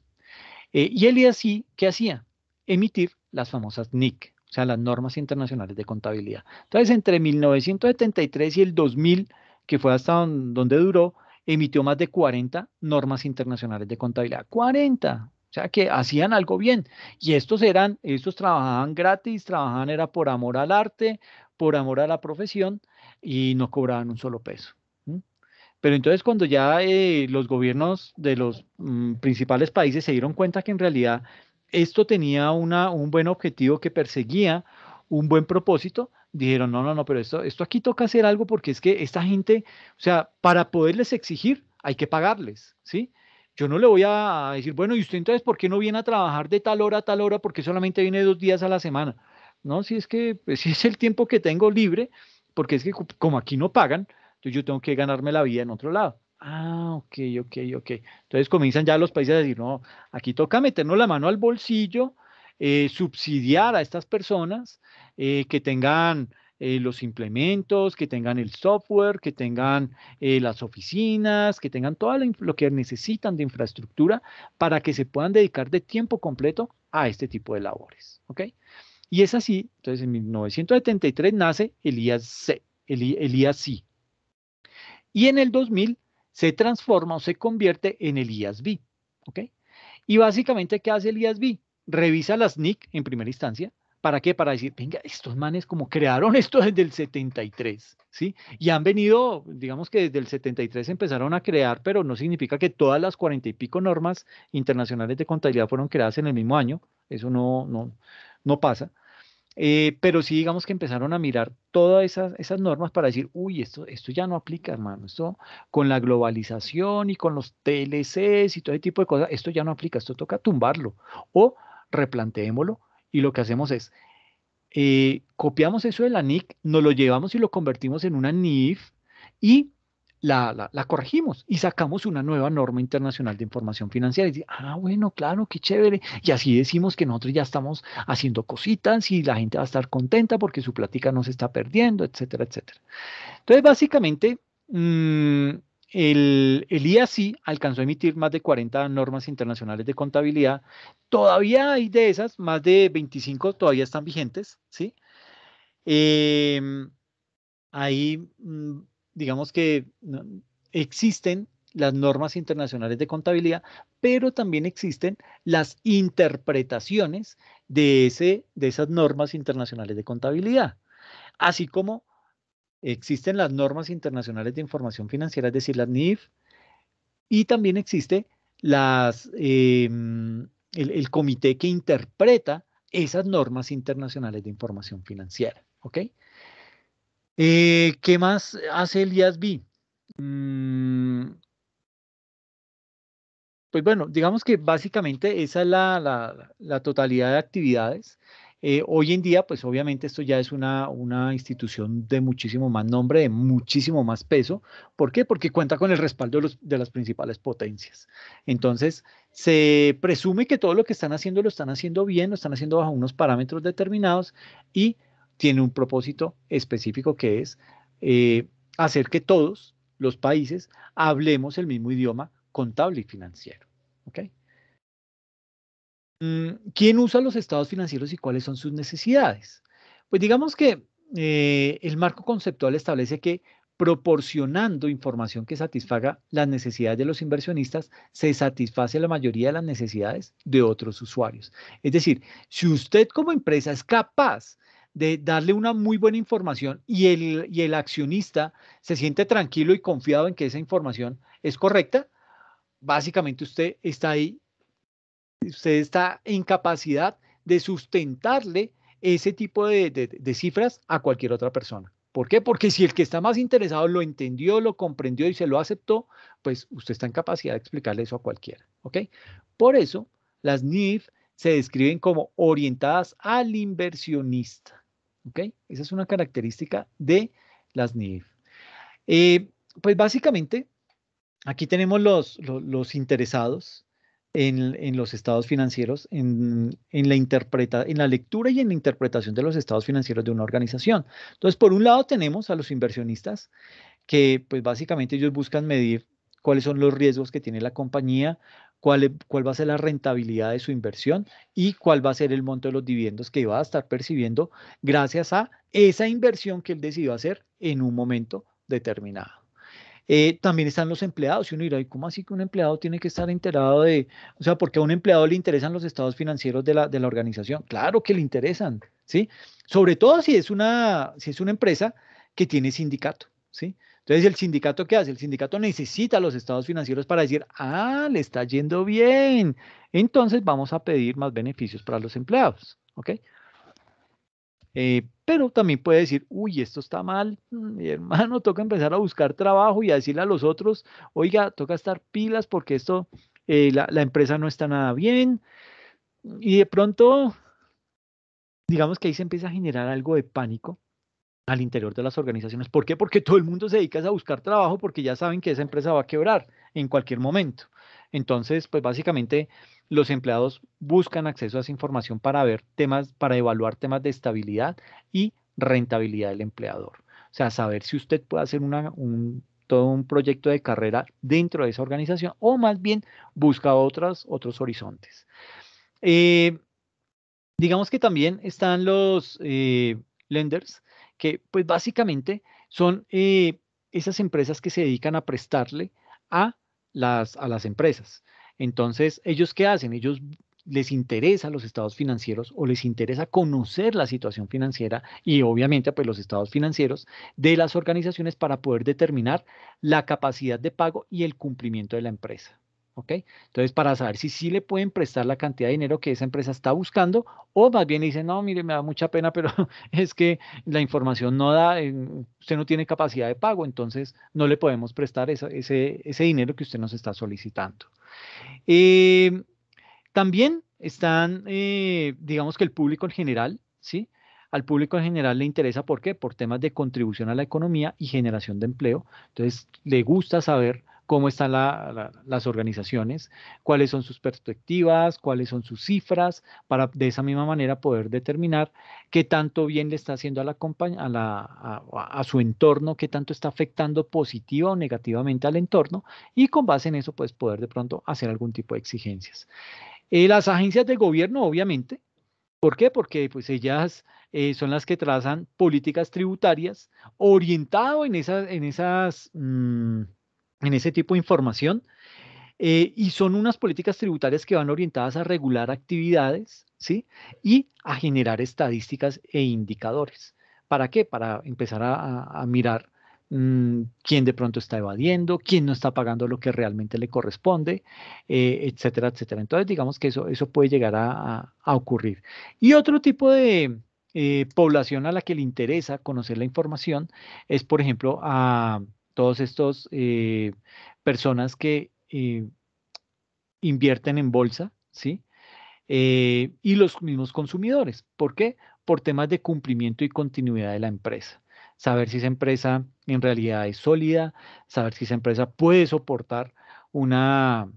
¿Y el IASI qué hacía? Emitir las famosas NIC, o sea, las normas internacionales de contabilidad. Entonces, entre 1973 y el 2000, que fue hasta donde duró, emitió más de 40 normas internacionales de contabilidad. 40, o sea que hacían algo bien. Y estos eran, estos trabajaban gratis, trabajaban era por amor al arte, por amor a la profesión y no cobraban un solo peso. Pero entonces cuando ya eh, los gobiernos de los mm, principales países se dieron cuenta que en realidad esto tenía una, un buen objetivo que perseguía, un buen propósito, dijeron, no, no, no, pero esto, esto aquí toca hacer algo porque es que esta gente, o sea, para poderles exigir hay que pagarles, ¿sí? Yo no le voy a decir, bueno, ¿y usted entonces por qué no viene a trabajar de tal hora a tal hora? Porque solamente viene dos días a la semana. No, si es que pues, si es el tiempo que tengo libre, porque es que como aquí no pagan, entonces yo tengo que ganarme la vida en otro lado. Ah, ok, ok, ok. Entonces comienzan ya los países a decir, no, aquí toca meternos la mano al bolsillo, eh, subsidiar a estas personas eh, que tengan eh, los implementos, que tengan el software, que tengan las oficinas, que tengan todo lo que necesitan de infraestructura para que se puedan dedicar de tiempo completo a este tipo de labores. ¿ok? Y es así, entonces en 1973 nace el C el, Y en el 2000 se transforma o se convierte en el IASB. ¿ok? Y básicamente, ¿qué hace el IASB? Revisa las NIC en primera instancia. ¿Para qué? Para decir, venga, estos manes como crearon esto desde el 73, ¿sí? Y han venido, digamos que desde el 73 empezaron a crear, pero no significa que todas las cuarenta y pico normas internacionales de contabilidad fueron creadas en el mismo año. Eso no, no, no pasa. Eh, pero sí, digamos que empezaron a mirar todas esas, esas normas para decir, uy, esto, esto ya no aplica, hermano, esto con la globalización y con los TLCs y todo ese tipo de cosas, esto ya no aplica, esto toca tumbarlo o replanteémoslo y lo que hacemos es, eh, copiamos eso de la NIC, nos lo llevamos y lo convertimos en una NIF y la, corregimos y sacamos una nueva norma internacional de información financiera. Y ah, bueno, claro, qué chévere. Y así decimos que nosotros ya estamos haciendo cositas y la gente va a estar contenta porque su plática no se está perdiendo, etcétera, etcétera. Entonces, básicamente, mm, el, el IAC alcanzó a emitir más de 40 normas internacionales de contabilidad. Todavía hay de esas, más de 25 todavía están vigentes, ¿sí? Em, hay digamos que existen las normas internacionales de contabilidad, pero también existen las interpretaciones de, ese, de esas normas internacionales de contabilidad, así como existen las normas internacionales de información financiera, es decir, las NIF, y también existe las, em, el, el, comité que interpreta esas normas internacionales de información financiera. ¿ok? Eh, ¿Qué más hace el B? Mm. pues bueno, digamos que básicamente esa es la, totalidad de actividades. Eh, hoy en día, pues obviamente esto ya es una, institución de muchísimo más nombre, de muchísimo más peso. ¿Por qué? Porque cuenta con el respaldo de, las principales potencias. Entonces, se presume que todo lo que están haciendo lo están haciendo bien, lo están haciendo bajo unos parámetros determinados y tiene un propósito específico que es eh, hacer que todos los países hablemos el mismo idioma contable y financiero. Mm, ¿Quién usa los estados financieros y cuáles son sus necesidades? Pues digamos que eh, el marco conceptual establece que proporcionando información que satisfaga las necesidades de los inversionistas, se satisface la mayoría de las necesidades de otros usuarios. Es decir, si usted como empresa es capaz de darle una muy buena información y el, accionista se siente tranquilo y confiado en que esa información es correcta, básicamente usted está ahí, usted está en capacidad de sustentarle ese tipo de, cifras a cualquier otra persona. ¿Por qué? Porque si el que está más interesado lo entendió, lo comprendió y se lo aceptó, pues usted está en capacidad de explicarle eso a cualquiera. ¿Ok? Por eso, las NIF se describen como orientadas al inversionista. Esa es una característica de las NIF. Eh, pues básicamente, aquí tenemos los, los, interesados en, en, los estados financieros, en, en, la en la lectura y en la interpretación de los estados financieros de una organización. Entonces, por un lado tenemos a los inversionistas, que pues básicamente ellos buscan medir cuáles son los riesgos que tiene la compañía, e, cuál, va a ser la rentabilidad de su inversión y cuál va a ser el monto de los dividendos que va a estar percibiendo gracias a esa inversión que él decidió hacer en un momento determinado. Eh, también están los empleados. Y uno dirá, cómo así que un empleado tiene que estar enterado de, o sea, porque a un empleado le interesan los estados financieros de la, de la organización? Claro que le interesan, ¿sí? Sobre todo si es una, si es una empresa que tiene sindicato. Entonces, ¿el sindicato qué hace? El sindicato necesita los estados financieros para decir, ah, le está yendo bien, entonces vamos a pedir más beneficios para los empleados, ¿ok? Eh, pero también puede decir, uy, esto está mal, mm, mi hermano, toca empezar a buscar trabajo y a decirle a los otros, oiga, toca estar pilas porque esto, eh, la empresa no está nada bien. Y de pronto, digamos que ahí se empieza a generar algo de pánico al interior de las organizaciones. ¿Por qué? Porque todo el mundo se dedica a buscar trabajo porque ya saben que esa empresa va a quebrar en cualquier momento. Entonces, pues básicamente los empleados buscan acceso a esa información para ver temas, para evaluar temas de estabilidad y rentabilidad del empleador. O sea, saber si usted puede hacer un, todo un proyecto de carrera dentro de esa organización o más bien busca otras, otros horizontes. Eh, digamos que también están los eh, lenders que pues básicamente son eh, esas empresas que se dedican a prestarle a las, a las empresas. Entonces, ¿ellos qué hacen? Ellos les interesa los estados financieros o les interesa conocer la situación financiera y obviamente pues los estados financieros de las organizaciones para poder determinar la capacidad de pago y el cumplimiento de la empresa. Entonces, para saber si sí le pueden prestar la cantidad de dinero que esa empresa está buscando, o más bien dicen, no, mire, me da mucha pena, pero es que la información no da, usted no tiene capacidad de pago, entonces no le podemos prestar ese, dinero que usted nos está solicitando. Em, también están, eh, digamos que el público en general, ¿sí? al público en general le interesa, ¿por qué? Por temas de contribución a la economía y generación de empleo. Entonces, le gusta saber cómo están las organizaciones, cuáles son sus perspectivas, cuáles son sus cifras, para de esa misma manera poder determinar qué tanto bien le está haciendo a, la a, su entorno, qué tanto está afectando positiva o negativamente al entorno y con base en eso pues poder de pronto hacer algún tipo de exigencias. Eh, las agencias de gobierno, obviamente, ¿Por qué? Porque pues, ellas eh, son las que trazan políticas tributarias orientado en, esas, en, esas, mm, en ese tipo de información. Eh, y son unas políticas tributarias que van orientadas a regular actividades ¿sí? y a generar estadísticas e indicadores. ¿Para qué? Para empezar a, mirar mm, quién de pronto está evadiendo, quién no está pagando lo que realmente le corresponde, eh, etcétera, etcétera. Entonces, digamos que eso, eso puede llegar a, ocurrir. Y otro tipo de, eh, población a la que le interesa conocer la información es, por ejemplo, a todos estos eh, personas que eh, invierten en bolsa, ¿sí? Eh, y los mismos consumidores. ¿Por qué? Por temas de cumplimiento y continuidad de la empresa. Saber si esa empresa en realidad es sólida, saber si esa empresa puede soportar una,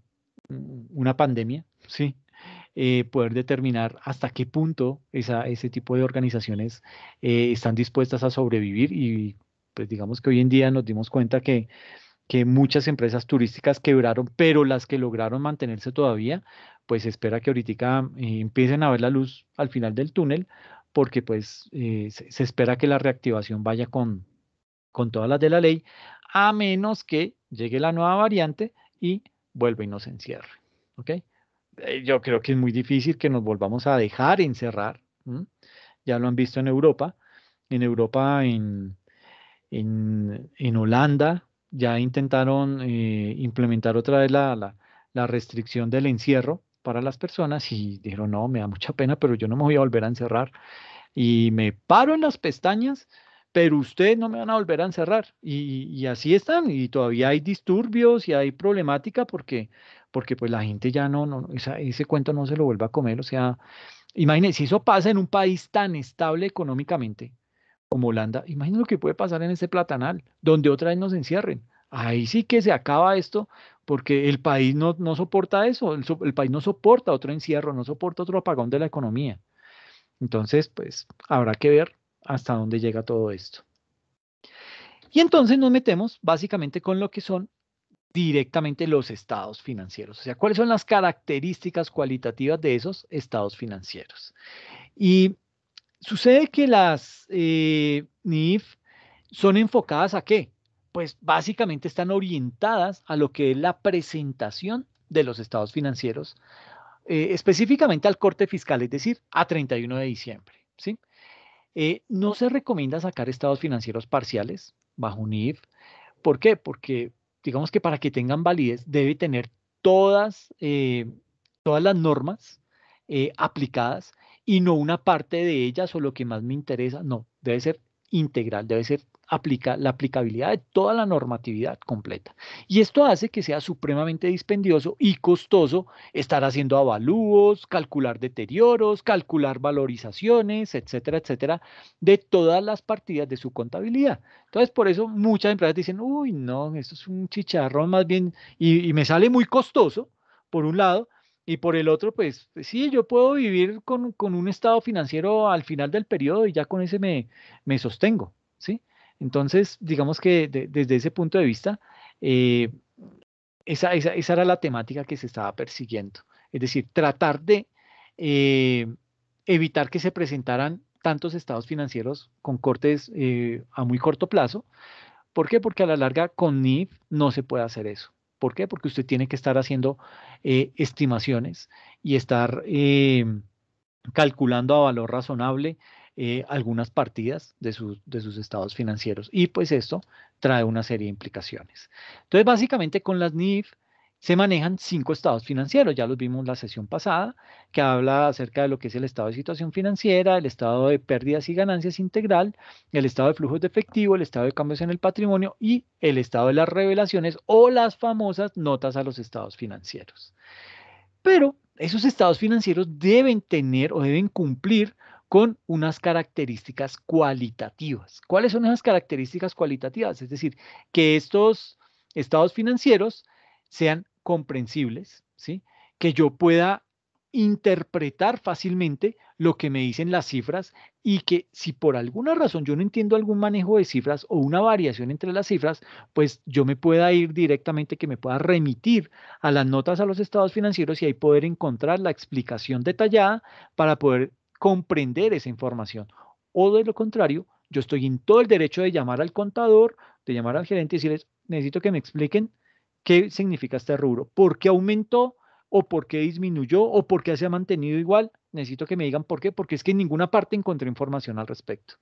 una pandemia, ¿sí? poder determinar hasta qué punto esa, ese tipo de organizaciones están dispuestas a sobrevivir y pues digamos que hoy en día nos dimos cuenta que, muchas empresas turísticas quebraron, pero las que lograron mantenerse todavía, pues se espera que ahorita eh, empiecen a ver la luz al final del túnel, porque pues eh, se, espera que la reactivación vaya con, con todas las de la ley, a menos que llegue la nueva variante y vuelva y nos encierre. ¿ok? Eh, yo creo que es muy difícil que nos volvamos a dejar encerrar. Ya lo han visto en Europa. En Europa, en, en, Holanda ya intentaron eh, implementar otra vez la, restricción del encierro para las personas y dijeron, no, me da mucha pena, pero yo no me voy a volver a encerrar. Y me paro en las pestañas, pero ustedes no me van a volver a encerrar. Y, así están, y todavía hay disturbios y hay problemática porque, porque pues la gente ya no, no ese cuento no se lo vuelve a comer. O sea, imagínense, si eso pasa en un país tan estable económicamente, como Holanda, imagínate lo que puede pasar en ese platanal, donde otra vez nos encierren. Ahí sí que se acaba esto, porque el país no, soporta eso, el, el, país no soporta otro encierro, no soporta otro apagón de la economía. Entonces, pues habrá que ver hasta dónde llega todo esto. Y entonces nos metemos básicamente con lo que son directamente los estados financieros. O sea, ¿cuáles son las características cualitativas de esos estados financieros? Y Sucede que las eh, NIF son enfocadas a qué? Pues básicamente están orientadas a lo que es la presentación de los estados financieros, eh, específicamente al corte fiscal, es decir, a 31 de diciembre. ¿sí? Eh, no se recomienda sacar estados financieros parciales bajo un ¿Por qué? Porque digamos que para que tengan validez debe tener todas, todas las normas aplicadas y no una parte de ellas o lo que más me interesa, no, debe ser integral, debe ser aplica, la aplicabilidad de toda la normatividad completa. Y esto hace que sea supremamente dispendioso y costoso estar haciendo avalúos, calcular deterioros, calcular valorizaciones, etcétera, etcétera, de todas las partidas de su contabilidad. Entonces, por eso muchas empresas dicen, uy, no, esto es un chicharrón más bien, y me sale muy costoso, por un lado, y por el otro, pues sí, yo puedo vivir con, un estado financiero al final del periodo y ya con ese me, me sostengo, ¿sí? Entonces, digamos que desde ese punto de vista, eh, esa, era la temática que se estaba persiguiendo. Es decir, tratar de eh, evitar que se presentaran tantos estados financieros con cortes eh, a muy corto plazo. ¿Por qué? Porque a la larga con NIF no se puede hacer eso. ¿Por qué? Porque usted tiene que estar haciendo eh, estimaciones y estar eh, calculando a valor razonable eh, algunas partidas de, de, sus estados financieros. Y pues esto trae una serie de implicaciones. Entonces, básicamente con las NIF se manejan cinco estados financieros, ya los vimos la sesión pasada, que habla acerca de lo que es el estado de situación financiera, el estado de pérdidas y ganancias integral, el estado de flujos de efectivo, el estado de cambios en el patrimonio y el estado de las revelaciones o las famosas notas a los estados financieros. Pero esos estados financieros deben tener o deben cumplir con unas características cualitativas. ¿Cuáles son esas características cualitativas? Es decir, que estos estados financieros sean comprensibles, ¿sí? que yo pueda interpretar fácilmente lo que me dicen las cifras y que si por alguna razón yo no entiendo algún manejo de cifras o una variación entre las cifras, pues yo me pueda ir directamente, que me pueda remitir a las notas a los estados financieros y ahí poder encontrar la explicación detallada para poder comprender esa información. O de lo contrario, yo estoy en todo el derecho de llamar al contador, de llamar al gerente y decirles, necesito que me expliquen qué significa este rubro, por qué aumentó o por qué disminuyó o por qué se ha mantenido igual. Necesito que me digan por qué, porque es que en ninguna parte encontré información al respecto.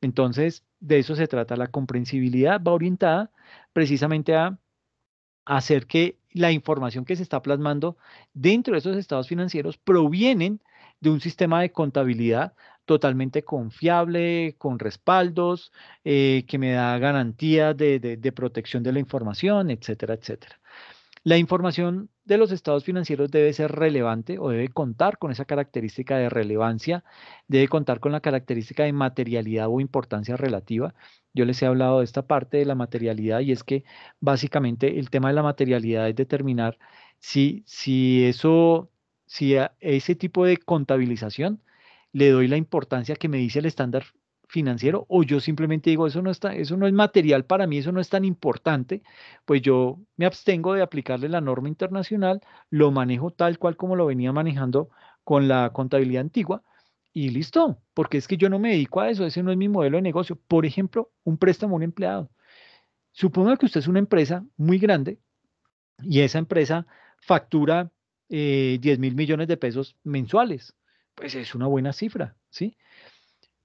Entonces, de eso se trata. La comprensibilidad va orientada precisamente a hacer que la información que se está plasmando dentro de esos estados financieros provienen de un sistema de contabilidad totalmente confiable, con respaldos, eh, que me da garantía de, protección de la información, etcétera, etcétera. La información de los estados financieros debe ser relevante o debe contar con esa característica de relevancia, debe contar con la característica de materialidad o importancia relativa. Yo les he hablado de esta parte de la materialidad y es que básicamente el tema de la materialidad es determinar si, si, eso, si ese tipo de contabilización le doy la importancia que me dice el estándar financiero o yo simplemente digo eso no está eso no es material para mí eso no es tan importante pues yo me abstengo de aplicarle la norma internacional lo manejo tal cual como lo venía manejando con la contabilidad antigua y listo porque es que yo no me dedico a eso ese no es mi modelo de negocio por ejemplo un préstamo a un empleado suponga que usted es una empresa muy grande y esa empresa factura 10 eh, mil millones de pesos mensuales pues es una buena cifra, ¿sí?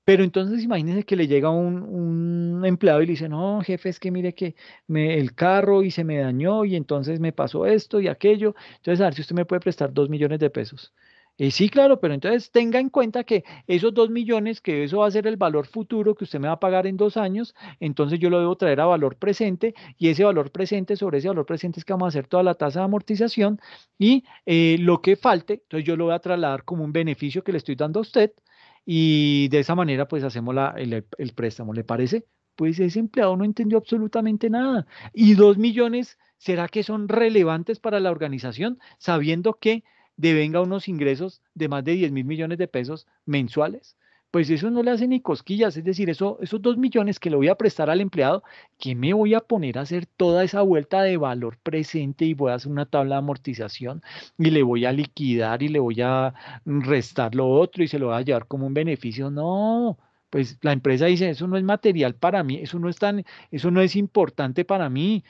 Pero entonces imagínense que le llega un, un, empleado y le dice, no, jefe, es que mire que me, el carro y se me dañó y entonces me pasó esto y aquello. Entonces, a ver si usted me puede prestar dos millones de pesos. Eh, sí, claro, pero entonces tenga en cuenta que esos dos millones, que eso va a ser el valor futuro que usted me va a pagar en dos años, entonces yo lo debo traer a valor presente y ese valor presente, sobre ese valor presente es que vamos a hacer toda la tasa de amortización y eh, lo que falte, entonces yo lo voy a trasladar como un beneficio que le estoy dando a usted y de esa manera pues hacemos el, el préstamo, ¿le parece? Pues ese empleado no entendió absolutamente nada y dos millones, ¿será que son relevantes para la organización sabiendo que devenga unos ingresos de más de 10 mil millones de pesos mensuales. Pues eso no le hace ni cosquillas, es decir, eso, esos 2 millones que le voy a prestar al empleado, que me voy a poner a hacer toda esa vuelta de valor presente y voy a hacer una tabla de amortización y le voy a liquidar y le voy a restar lo otro y se lo voy a llevar como un beneficio. No, pues la empresa dice, eso no es material para mí, eso no es tan, eso no es importante para mí.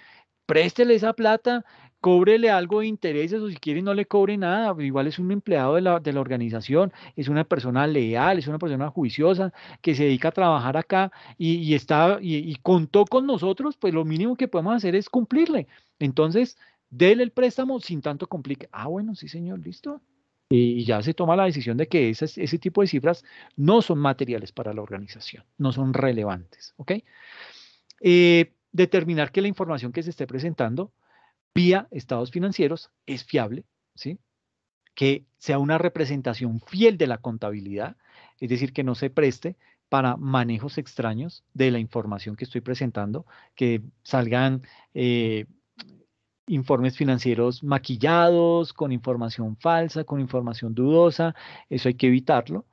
Préstele esa plata cóbrele algo de intereses o si quiere no le cobre nada, igual es un empleado de la, de la, organización, es una persona leal, es una persona juiciosa que se dedica a trabajar acá y, está, y, contó con nosotros, pues lo mínimo que podemos hacer es cumplirle. Entonces, déle el préstamo sin tanto complique. Ah, bueno, sí señor, listo. Y, ya se toma la decisión de que ese tipo de cifras no son materiales para la organización, no son relevantes, eh, determinar que la información que se esté presentando vía estados financieros es fiable, ¿sí? que sea una representación fiel de la contabilidad, es decir, que no se preste para manejos extraños de la información que estoy presentando, que salgan eh, informes financieros maquillados, con información falsa, con información dudosa, eso hay que evitarlo.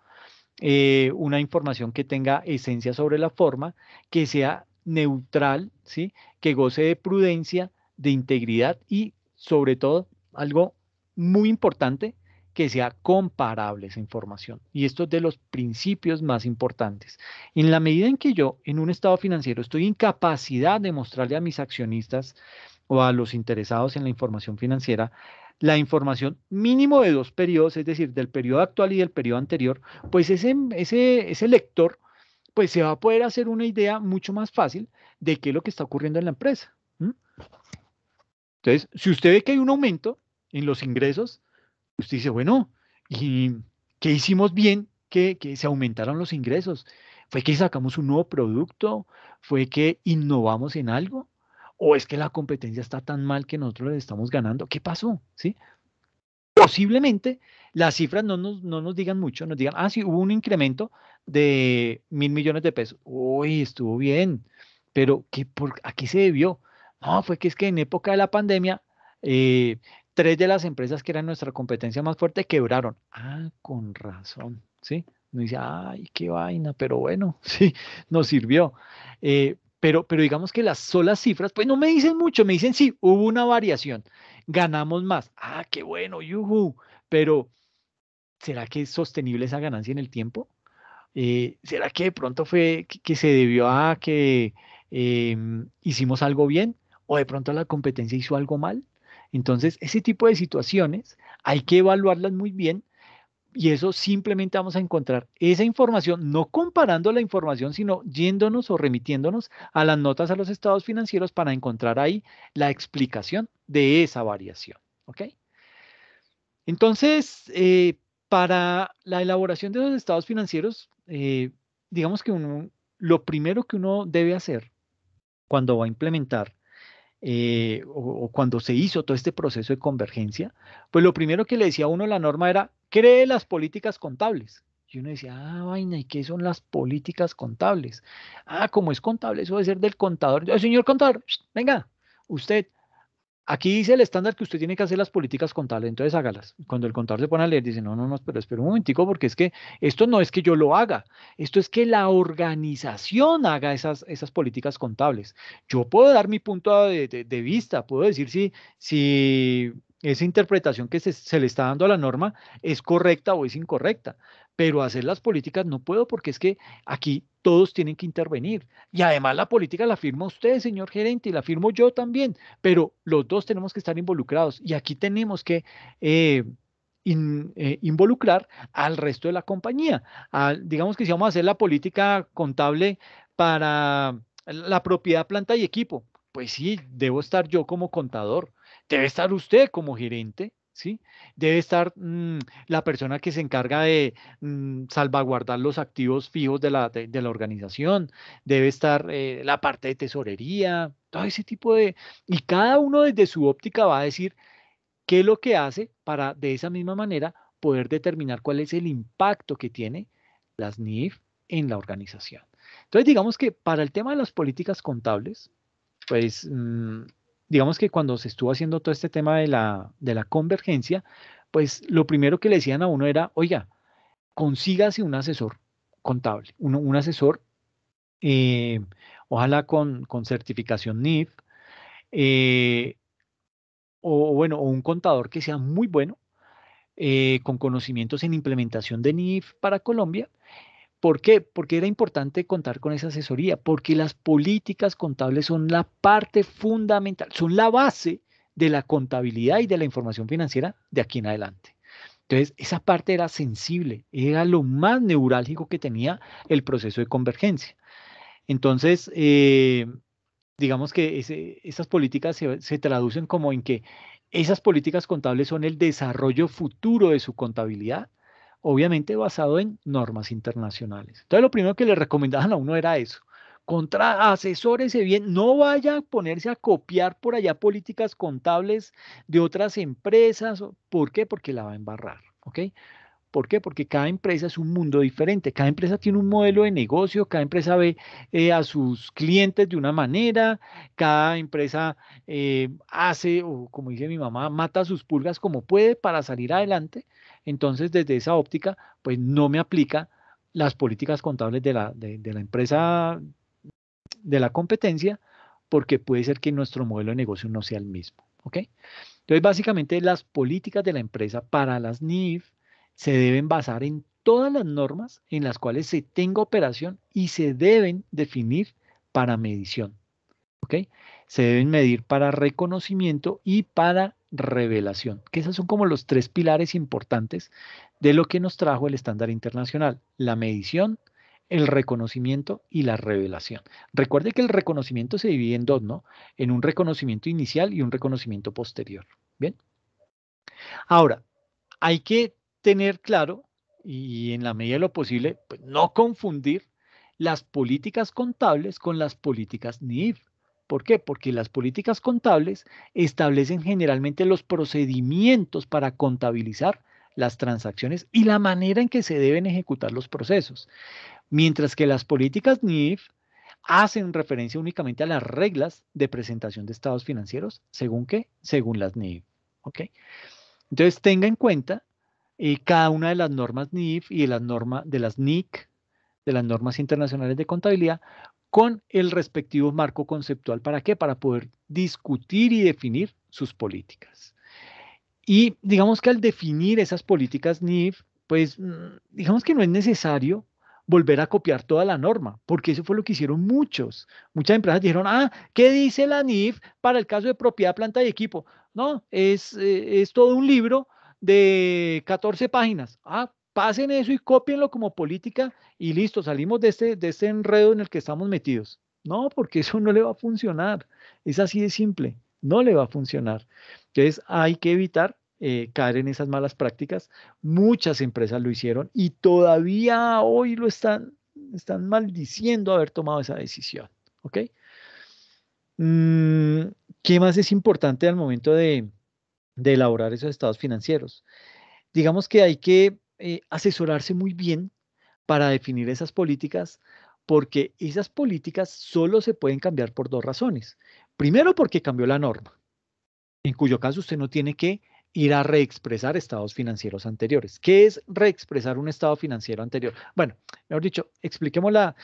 Eh, una información que tenga esencia sobre la forma, que sea neutral, ¿sí? que goce de prudencia de integridad y sobre todo algo muy importante que sea comparable esa información. Y esto es de los principios más importantes. En la medida en que yo, en un estado financiero, estoy en capacidad de mostrarle a mis accionistas o a los interesados en la información financiera la información mínimo de dos periodos, es decir, del periodo actual y del periodo anterior, pues ese, ese, ese lector pues se va a poder hacer una idea mucho más fácil de qué es lo que está ocurriendo en la empresa. Entonces, si usted ve que hay un aumento en los ingresos, usted dice, bueno, qué hicimos bien que, se aumentaron los ingresos? ¿Fue que sacamos un nuevo producto? ¿Fue que innovamos en algo? ¿O es que la competencia está tan mal que nosotros le estamos ganando? ¿Qué pasó? Posiblemente las cifras no nos, digan mucho, nos digan, ah, sí, hubo un incremento de mil millones de pesos. Uy, estuvo bien, pero por, ¿a qué se debió? No, fue que es que en época de la pandemia, eh, tres de las empresas que eran nuestra competencia más fuerte quebraron. Ah, con razón, ¿sí? No dice, ay, qué vaina, pero bueno, sí, nos sirvió. Eh, pero, pero digamos que las solas cifras, pues no me dicen mucho, me dicen, sí, hubo una variación, ganamos más. Ah, qué bueno, yuhu, pero ¿será que es sostenible esa ganancia en el tiempo? Eh, ¿Será que de pronto fue que, se debió a que em, hicimos algo bien? o de pronto la competencia hizo algo mal. Entonces, ese tipo de situaciones hay que evaluarlas muy bien y eso simplemente vamos a encontrar esa información, no comparando la información, sino yéndonos o remitiéndonos a las notas a los estados financieros para encontrar ahí la explicación de esa variación. ¿Ok? Entonces, eh, para la elaboración de los estados financieros, eh, digamos que lo primero que uno debe hacer cuando va a implementar eh, o, cuando se hizo todo este proceso de convergencia, pues lo primero que le decía a uno la norma era, cree las políticas contables. Y uno decía, ah, vaina, ¿y qué son las políticas contables? Ah, como es contable, eso debe ser del contador. Yo, señor contador, venga, usted Aquí dice el estándar que usted tiene que hacer las políticas contables, entonces hágalas. Cuando el contador se pone a leer, dice, no, no, no, pero espera un momentico, porque es que esto no es que yo lo haga, esto es que la organización haga esas, esas políticas contables. Yo puedo dar mi punto de, vista, puedo decir si, si esa interpretación que se, se, le está dando a la norma es correcta o es incorrecta, pero hacer las políticas no puedo porque es que aquí todos tienen que intervenir. Y además la política la firma usted, señor gerente, y la firmo yo también, pero los dos tenemos que estar involucrados y aquí tenemos que... Eh, eh, involucrar al resto de la compañía. digamos que si vamos a hacer la política contable para la propiedad, planta y equipo, pues sí, debo estar yo como contador, debe estar usted como gerente, Debe estar mm, la persona que se encarga de mm, salvaguardar los activos fijos de la, organización, debe estar eh, la parte de tesorería, todo ese tipo de... Y cada uno desde su óptica va a decir qué es lo que hace para de esa misma manera poder determinar cuál es el impacto que tiene las NIF en la organización. Entonces, digamos que para el tema de las políticas contables, pues mm, digamos que cuando se estuvo haciendo todo este tema de la, convergencia, pues lo primero que le decían a uno era, oiga, consígase un asesor contable, un asesor, eh, ojalá con, con, certificación NIF, eh, o bueno, o un contador que sea muy bueno, eh, con conocimientos en implementación de NIF para Colombia, ¿Por qué? Porque era importante contar con esa asesoría, porque las políticas contables son la parte fundamental, son la base de la contabilidad y de la información financiera de aquí en adelante. Entonces, esa parte era sensible, era lo más neurálgico que tenía el proceso de convergencia. Entonces, eh, digamos que esas políticas se traducen como en que esas políticas contables son el desarrollo futuro de su contabilidad obviamente basado en normas internacionales. Entonces lo primero que le recomendaban a uno era eso. Contra, asesórese bien, no vaya a ponerse a copiar por allá políticas contables de otras empresas. ¿Por qué? Porque la va a embarrar. ¿ok? ¿Por qué? Porque cada empresa es un mundo diferente, cada empresa tiene un modelo de negocio, cada empresa ve eh, a sus clientes de una manera, cada empresa eh, hace, o como dice mi mamá, mata sus pulgas como puede para salir adelante. Entonces, desde esa óptica, pues no me aplica las políticas contables de la, la empresa de la competencia, porque puede ser que nuestro modelo de negocio no sea el mismo. ¿ok? Entonces, básicamente las políticas de la empresa para las NIF se deben basar en todas las normas en las cuales se tenga operación y se deben definir para medición. ¿ok? Se deben medir para reconocimiento y para revelación, que esos son como los tres pilares importantes de lo que nos trajo el estándar internacional, la medición, el reconocimiento y la revelación. Recuerde que el reconocimiento se divide en dos, ¿no? En un reconocimiento inicial y un reconocimiento posterior. Bien. Ahora, hay que tener claro y en la medida de lo posible pues, no confundir las políticas contables con las políticas NIF. ¿Por qué? Porque las políticas contables establecen generalmente los procedimientos para contabilizar las transacciones y la manera en que se deben ejecutar los procesos. Mientras que las políticas NIF hacen referencia únicamente a las reglas de presentación de estados financieros, según qué, según las NIF. Entonces tenga en cuenta cada una de las normas NIF y de las, normas de las NIC, de las normas internacionales de contabilidad, con el respectivo marco conceptual. ¿Para qué? Para poder discutir y definir sus políticas. Y digamos que al definir esas políticas NIF, pues mm, digamos que no es necesario volver a copiar toda la norma, porque eso fue lo que hicieron muchos. Muchas empresas dijeron, ah, ¿qué dice la NIF para el caso de propiedad, planta y equipo? No, es, eh, es todo un libro de 14 páginas. Ah, pasen eso y copienlo como política y listo, salimos este, de este, enredo en el que estamos metidos. No, porque eso no le va a funcionar. Es así de simple, no le va a funcionar. Entonces hay que evitar eh, caer en esas malas prácticas. Muchas empresas lo hicieron y todavía hoy lo están, están maldiciendo haber tomado esa decisión. ¿Ok? Mm, ¿Qué más es importante al momento de, de elaborar esos estados financieros. Digamos que hay que eh, asesorarse muy bien para definir esas políticas, porque esas políticas solo se pueden cambiar por dos razones. Primero, porque cambió la norma, en cuyo caso usted no tiene que ir a reexpresar estados financieros anteriores. ¿Qué es reexpresar un estado financiero anterior? Bueno, mejor dicho, expliquemos la,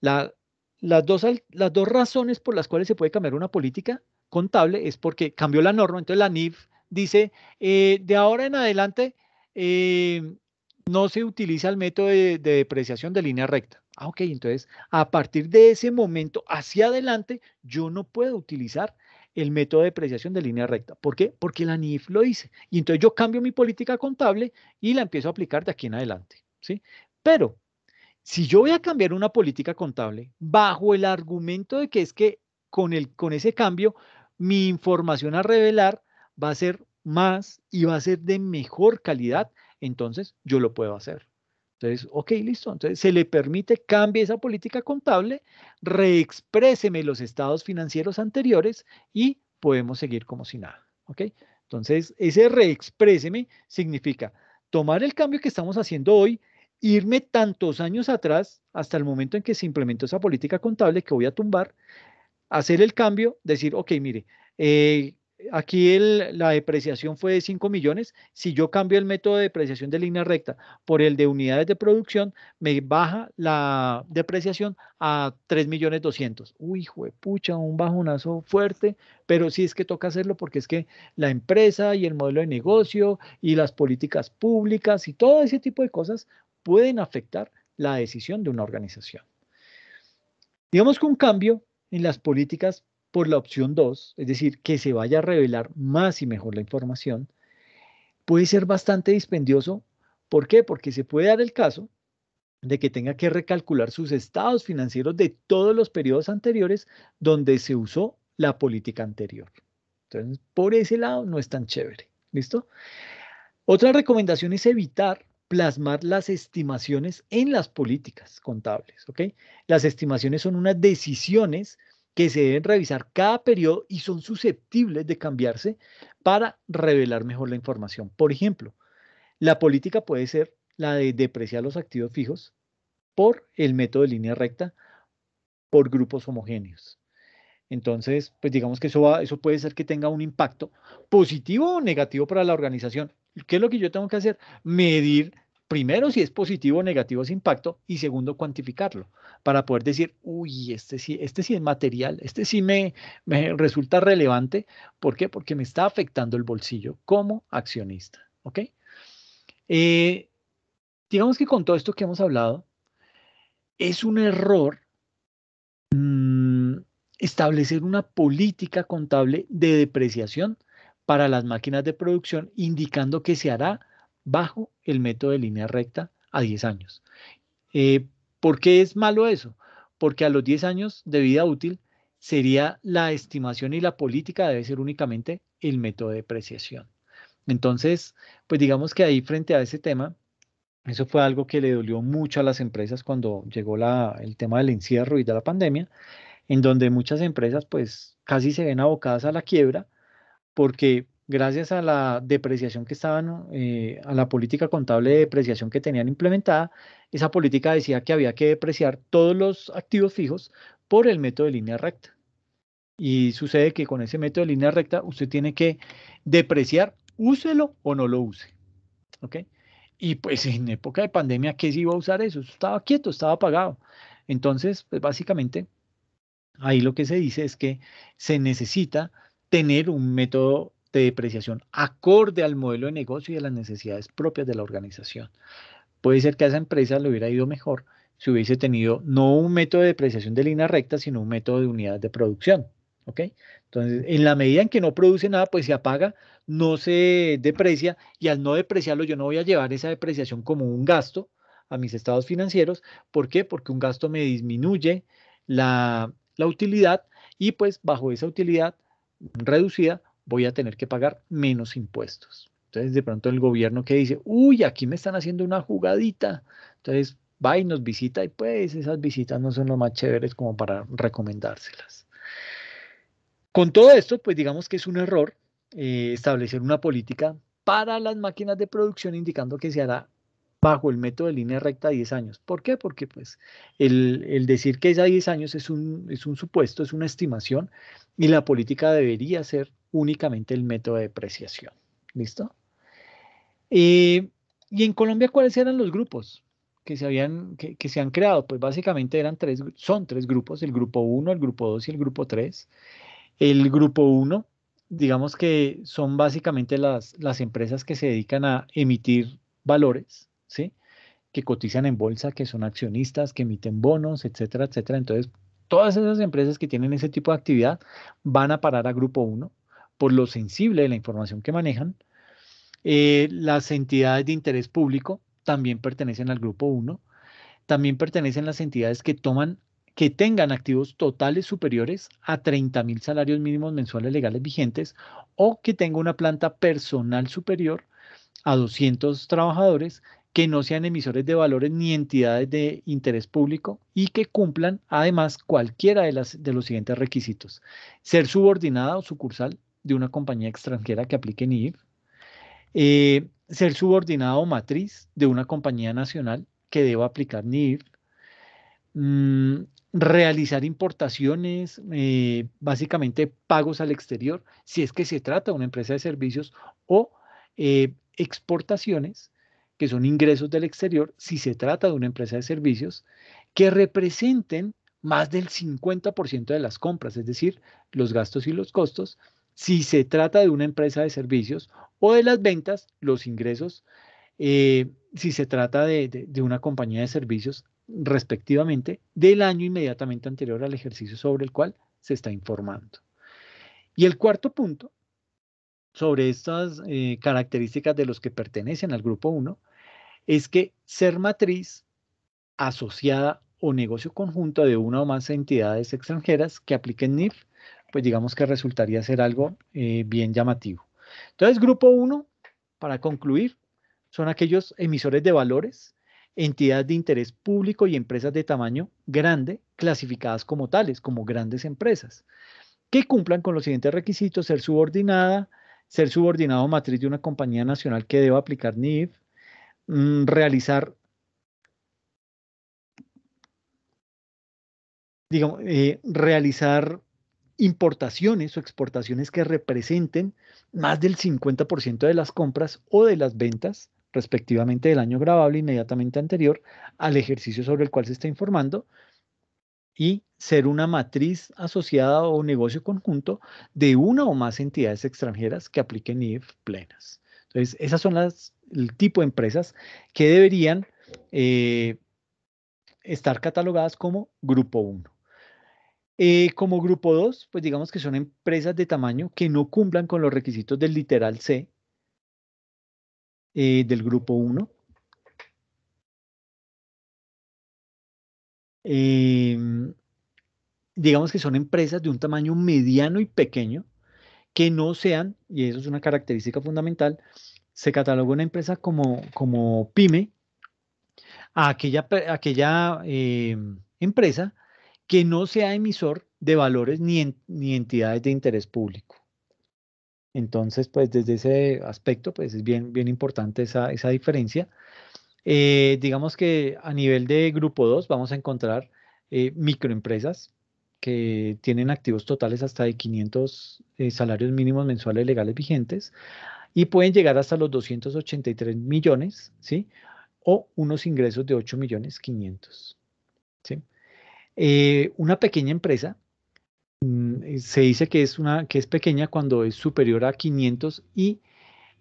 las, dos, las dos razones por las cuales se puede cambiar una política contable es porque cambió la norma, entonces la NIF dice, eh, de ahora en adelante eh, no se utiliza el método de, depreciación de línea recta. Ah, ok, entonces a partir de ese momento hacia adelante yo no puedo utilizar el método de depreciación de línea recta. ¿Por qué? Porque la NIF lo dice. Y entonces yo cambio mi política contable y la empiezo a aplicar de aquí en adelante. ¿sí? Pero si yo voy a cambiar una política contable bajo el argumento de que es que con, con ese cambio mi información a revelar va a ser más y va a ser de mejor calidad, entonces yo lo puedo hacer. Entonces, ok, listo. Entonces, se le permite, cambie esa política contable, reexpréseme los estados financieros anteriores y podemos seguir como si nada. ¿Ok? Entonces, ese reexpréseme significa tomar el cambio que estamos haciendo hoy, irme tantos años atrás hasta el momento en que se implementó esa política contable que voy a tumbar, hacer el cambio, decir, ok, mire, eh, aquí la depreciación fue de 5 millones. Si yo cambio el método de depreciación de línea recta por el de unidades de producción, me baja la depreciación a 3 millones 200. Uy, hijo pucha, un bajonazo fuerte, pero sí es que toca hacerlo porque es que la empresa y el modelo de negocio y las políticas públicas y todo ese tipo de cosas pueden afectar la decisión de una organización. Digamos que un cambio en las políticas por la opción 2, es decir, que se vaya a revelar más y mejor la información, puede ser bastante dispendioso. ¿Por qué? Porque se puede dar el caso de que tenga que recalcular sus estados financieros de todos los periodos anteriores donde se usó la política anterior. Entonces, por ese lado no es tan chévere. ¿Listo? Otra recomendación es evitar plasmar las estimaciones en las políticas contables. ¿ok? Las estimaciones son unas decisiones que se deben revisar cada periodo y son susceptibles de cambiarse para revelar mejor la información. Por ejemplo, la política puede ser la de depreciar los activos fijos por el método de línea recta por grupos homogéneos. Entonces, pues digamos que eso, eso puede ser que tenga un impacto positivo o negativo para la organización. ¿Qué es lo que yo tengo que hacer? Medir primero si es positivo o negativo ese impacto y segundo cuantificarlo para poder decir, uy, este sí, este es material, este sí me, resulta relevante. ¿Por qué? Porque me está afectando el bolsillo como accionista. ¿Ok? Eh, digamos que con todo esto que hemos hablado, es un error mm, establecer una política contable de depreciación para las máquinas de producción, indicando que se hará bajo el método de línea recta a 10 años. Eh, ¿Por qué es malo eso? Porque a los 10 años de vida útil sería la estimación y la política debe ser únicamente el método de depreciación. Entonces, pues digamos que ahí frente a ese tema, eso fue algo que le dolió mucho a las empresas cuando llegó la, el tema del encierro y de la pandemia, en donde muchas empresas pues casi se ven abocadas a la quiebra porque gracias a la depreciación que estaban, eh, a la política contable de depreciación que tenían implementada, esa política decía que había que depreciar todos los activos fijos por el método de línea recta. Y sucede que con ese método de línea recta usted tiene que depreciar, úselo o no lo use. ¿Ok? Y pues en época de pandemia, ¿qué se iba a usar eso? Estaba quieto, estaba apagado. Entonces, pues básicamente, ahí lo que se dice es que se necesita tener un método de depreciación acorde al modelo de negocio y a las necesidades propias de la organización. Puede ser que a esa empresa le hubiera ido mejor si hubiese tenido no un método de depreciación de línea recta, sino un método de unidad de producción. Entonces, en la medida en que no produce nada, pues se apaga, no se deprecia y al no depreciarlo yo no voy a llevar esa depreciación como un gasto a mis estados financieros. ¿Por qué? Porque un gasto me disminuye la, la utilidad y pues bajo esa utilidad reducida voy a tener que pagar menos impuestos. Entonces, de pronto el gobierno que dice, uy, aquí me están haciendo una jugadita. Entonces, va y nos visita y pues esas visitas no son lo más chéveres como para recomendárselas. Con todo esto, pues digamos que es un error eh, establecer una política para las máquinas de producción indicando que se hará bajo el método de línea recta 10 años. ¿Por qué? Porque pues, el, decir que es a 10 años es es un supuesto, es una estimación y la política debería ser únicamente el método de depreciación. ¿Listo? Eh, y en Colombia, ¿cuáles eran los grupos que se, habían, que, se han creado? Pues básicamente eran tres, son tres grupos, el grupo 1, el grupo 2 y el grupo 3. El grupo 1, digamos que son básicamente las, las empresas que se dedican a emitir valores, ¿sí? que cotizan en bolsa, que son accionistas, que emiten bonos, etcétera, etcétera. Entonces, todas esas empresas que tienen ese tipo de actividad van a parar a grupo 1 por lo sensible de la información que manejan. Eh, las entidades de interés público también pertenecen al grupo 1. También pertenecen las entidades que toman que tengan activos totales superiores a 30.000 salarios mínimos mensuales legales vigentes o que tenga una planta personal superior a 200 trabajadores que no sean emisores de valores ni entidades de interés público y que cumplan además cualquiera de, las, de los siguientes requisitos. Ser subordinada o sucursal de una compañía extranjera que aplique NIR eh, ser subordinado matriz de una compañía nacional que deba aplicar NIR mm, realizar importaciones, eh, básicamente pagos al exterior, si es que se trata de una empresa de servicios, o eh, exportaciones, que son ingresos del exterior, si se trata de una empresa de servicios, que representen más del 50% de las compras, es decir, los gastos y los costos, si se trata de una empresa de servicios o de las ventas, los ingresos, eh, si se trata de, una compañía de servicios, respectivamente, del año inmediatamente anterior al ejercicio sobre el cual se está informando. Y el cuarto punto sobre estas eh, características de los que pertenecen al grupo 1 es que ser matriz asociada o negocio conjunto de una o más entidades extranjeras que apliquen NIF pues digamos que resultaría ser algo eh, bien llamativo. Entonces, grupo uno para concluir, son aquellos emisores de valores, entidades de interés público y empresas de tamaño grande clasificadas como tales, como grandes empresas, que cumplan con los siguientes requisitos, ser subordinada, ser subordinado matriz de una compañía nacional que deba aplicar NIF, mm, realizar digamos, eh, realizar importaciones o exportaciones que representen más del 50% de las compras o de las ventas, respectivamente del año grabable inmediatamente anterior al ejercicio sobre el cual se está informando, y ser una matriz asociada o negocio conjunto de una o más entidades extranjeras que apliquen IF plenas. Entonces, esas son las, el tipo de empresas que deberían eh, estar catalogadas como grupo 1. Eh, como grupo 2, pues digamos que son empresas de tamaño que no cumplan con los requisitos del literal C eh, del grupo 1. Em, digamos que son empresas de un tamaño mediano y pequeño que no sean, y eso es una característica fundamental, se cataloga una empresa como, como pyme a aquella, a aquella em, empresa que no sea emisor de valores ni, entidades de interés público. Entonces, pues desde ese aspecto, pues es bien, bien importante esa, diferencia. Eh, digamos que a nivel de grupo 2 vamos a encontrar eh, microempresas que tienen activos totales hasta de 500 eh, salarios mínimos mensuales legales vigentes y pueden llegar hasta los 283 millones, ¿sí? O unos ingresos de 8 millones 500, ¿sí? Eh, una pequeña empresa mm, eh, se dice que es, una, que es pequeña cuando es superior a 500 y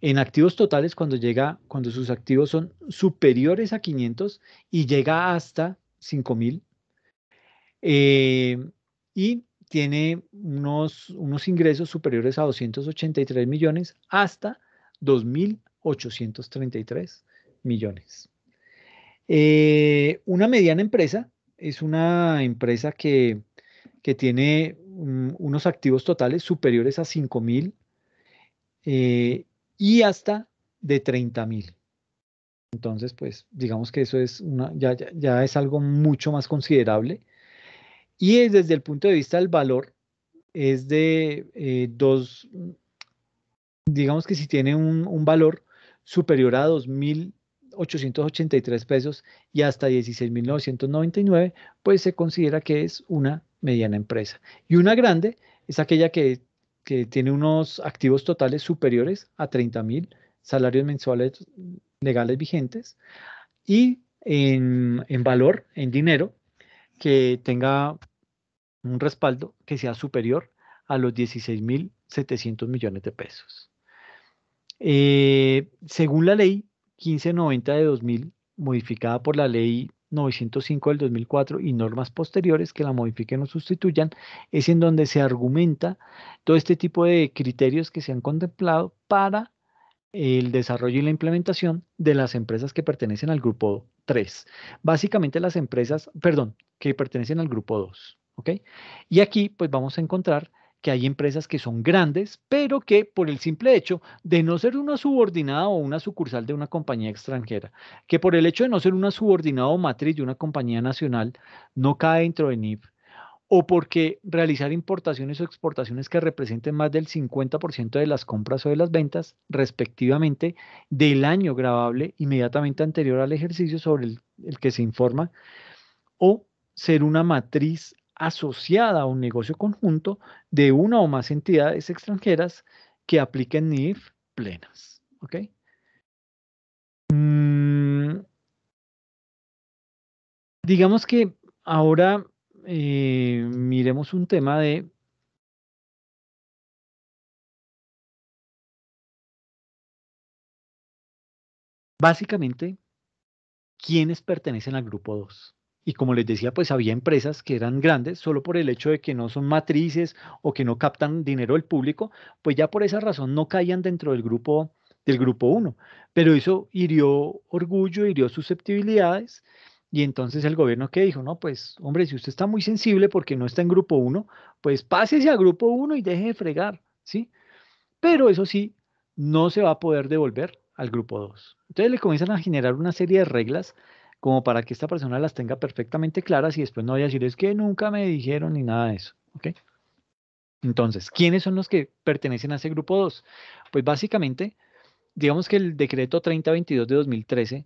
en activos totales cuando llega, cuando sus activos son superiores a 500 y llega hasta 5000. Eh, y tiene unos, unos ingresos superiores a 283 millones hasta 2.833 millones. una mediana empresa es una empresa que, tiene mm, unos activos totales superiores a 5 mil eh, y hasta de 30 mil. Entonces, pues digamos que eso es ya, es algo mucho más considerable. Y desde el punto de vista del valor, es de eh, dos, digamos que si tiene un, valor superior a $2,000, mil 883 pesos y hasta 16.999, pues se considera que es una mediana empresa. Y una grande es aquella que, que tiene unos activos totales superiores a 30.000 salarios mensuales legales vigentes y en, en valor, en dinero, que tenga un respaldo que sea superior a los 16.700 millones de pesos. Eh, según la ley, 1590 de 2000, modificada por la ley 905 del 2004 y normas posteriores que la modifiquen o sustituyan, es en donde se argumenta todo este tipo de criterios que se han contemplado para el desarrollo y la implementación de las empresas que pertenecen al grupo 3. Básicamente las empresas, perdón, que pertenecen al grupo 2. ¿ok? Y aquí pues vamos a encontrar que hay empresas que son grandes, pero que por el simple hecho de no ser una subordinada o una sucursal de una compañía extranjera, que por el hecho de no ser una subordinada o matriz de una compañía nacional, no cae dentro de NIF, o porque realizar importaciones o exportaciones que representen más del 50% de las compras o de las ventas, respectivamente, del año grabable inmediatamente anterior al ejercicio sobre el, el que se informa, o ser una matriz asociada a un negocio conjunto de una o más entidades extranjeras que apliquen NIF plenas. ¿Ok? Mm. digamos que ahora eh, miremos un tema de básicamente quiénes pertenecen al grupo 2. Y como les decía, pues había empresas que eran grandes solo por el hecho de que no son matrices o que no captan dinero del público, pues ya por esa razón no caían dentro del grupo del grupo 1. Pero eso hirió orgullo, hirió susceptibilidades y entonces el gobierno que dijo, no, pues hombre, si usted está muy sensible porque no está en grupo 1, pues pásese a grupo 1 y deje de fregar, ¿sí? Pero eso sí, no se va a poder devolver al grupo 2. Entonces le comienzan a generar una serie de reglas como para que esta persona las tenga perfectamente claras y después no vaya a decir, es que nunca me dijeron ni nada de eso. ¿ok? Entonces, ¿quiénes son los que pertenecen a ese grupo 2? Pues básicamente, digamos que el decreto 3022 de 2013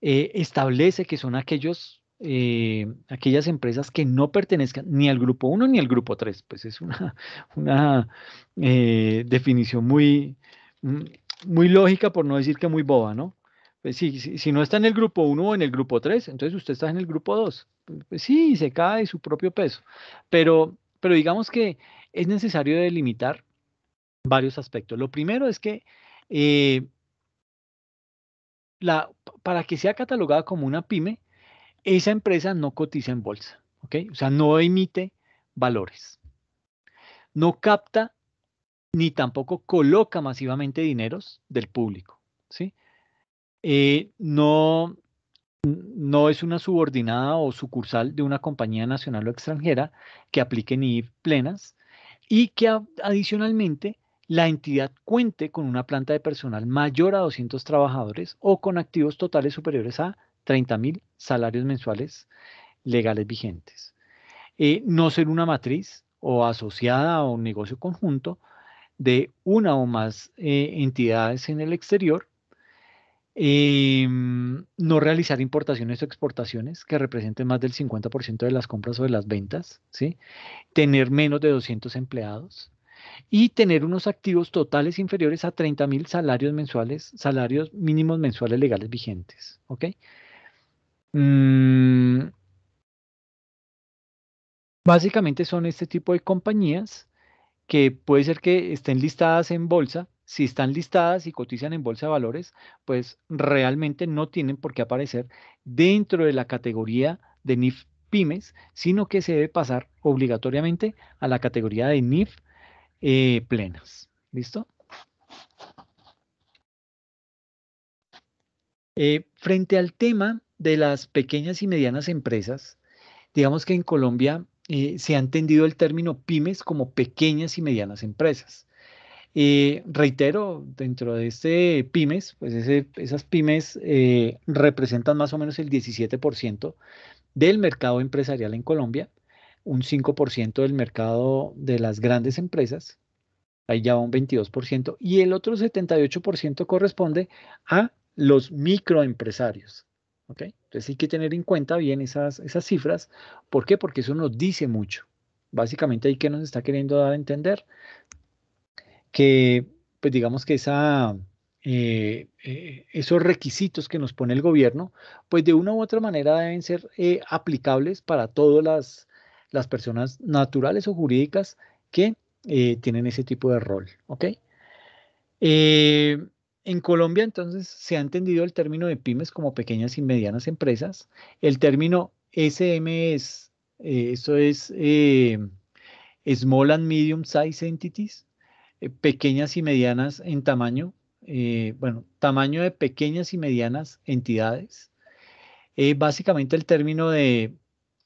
eh, establece que son aquellos, eh, aquellas empresas que no pertenezcan ni al grupo 1 ni al grupo 3. Pues es una, una eh, definición muy, mm, muy lógica, por no decir que muy boba, ¿no? Pues, si, no está en el grupo 1 o en el grupo 3, entonces usted está en el grupo 2. Pues sí, se cae de su propio peso. Pero, pero digamos que es necesario delimitar varios aspectos. Lo primero es que eh, para que sea catalogada como una pyme, esa empresa no cotiza en bolsa, ¿ok? O sea, no emite valores, no capta ni tampoco coloca masivamente dineros del público, ¿sí? Eh, no, no es una subordinada o sucursal de una compañía nacional o extranjera que aplique NIF plenas y que adicionalmente la entidad cuente con una planta de personal mayor a 200 trabajadores o con activos totales superiores a 30.000 salarios mensuales legales vigentes. Eh, no ser una matriz o asociada a un negocio conjunto de una o más eh, entidades en el exterior eh, no realizar importaciones o exportaciones que representen más del 50% de las compras o de las ventas, ¿sí? tener menos de 200 empleados y tener unos activos totales inferiores a 30 mil salarios mensuales, salarios mínimos mensuales legales vigentes. ¿ok? Mm. básicamente son este tipo de compañías que puede ser que estén listadas en bolsa, si están listadas y cotizan en bolsa de valores, pues realmente no tienen por qué aparecer dentro de la categoría de NIF pymes, sino que se debe pasar obligatoriamente a la categoría de NIF eh, plenas. ¿Listo? Eh, frente al tema de las pequeñas y medianas empresas, digamos que en Colombia eh, se ha entendido el término pymes como pequeñas y medianas empresas. Y reitero, dentro de este pymes, pues esas pymes eh, representan más o menos el 17% del mercado empresarial en Colombia, un 5% del mercado de las grandes empresas, ahí ya va un 22%, y el otro 78% corresponde a los microempresarios. ¿ok? Entonces hay que tener en cuenta bien esas, esas cifras. ¿Por qué? Porque eso nos dice mucho. Básicamente ahí que nos está queriendo dar a entender que, pues digamos que esa, eh, eh, esos requisitos que nos pone el gobierno, pues de una u otra manera deben ser eh, aplicables para todas las, las, personas naturales o jurídicas que tienen ese tipo de rol, ¿ok? en Colombia, entonces, se ha entendido el término de pymes como pequeñas y medianas empresas. El término SMS, eso es Small and Medium Size Entities, eh, pequeñas y medianas en tamaño, eh, bueno, tamaño de pequeñas y medianas entidades. Eh, básicamente el término de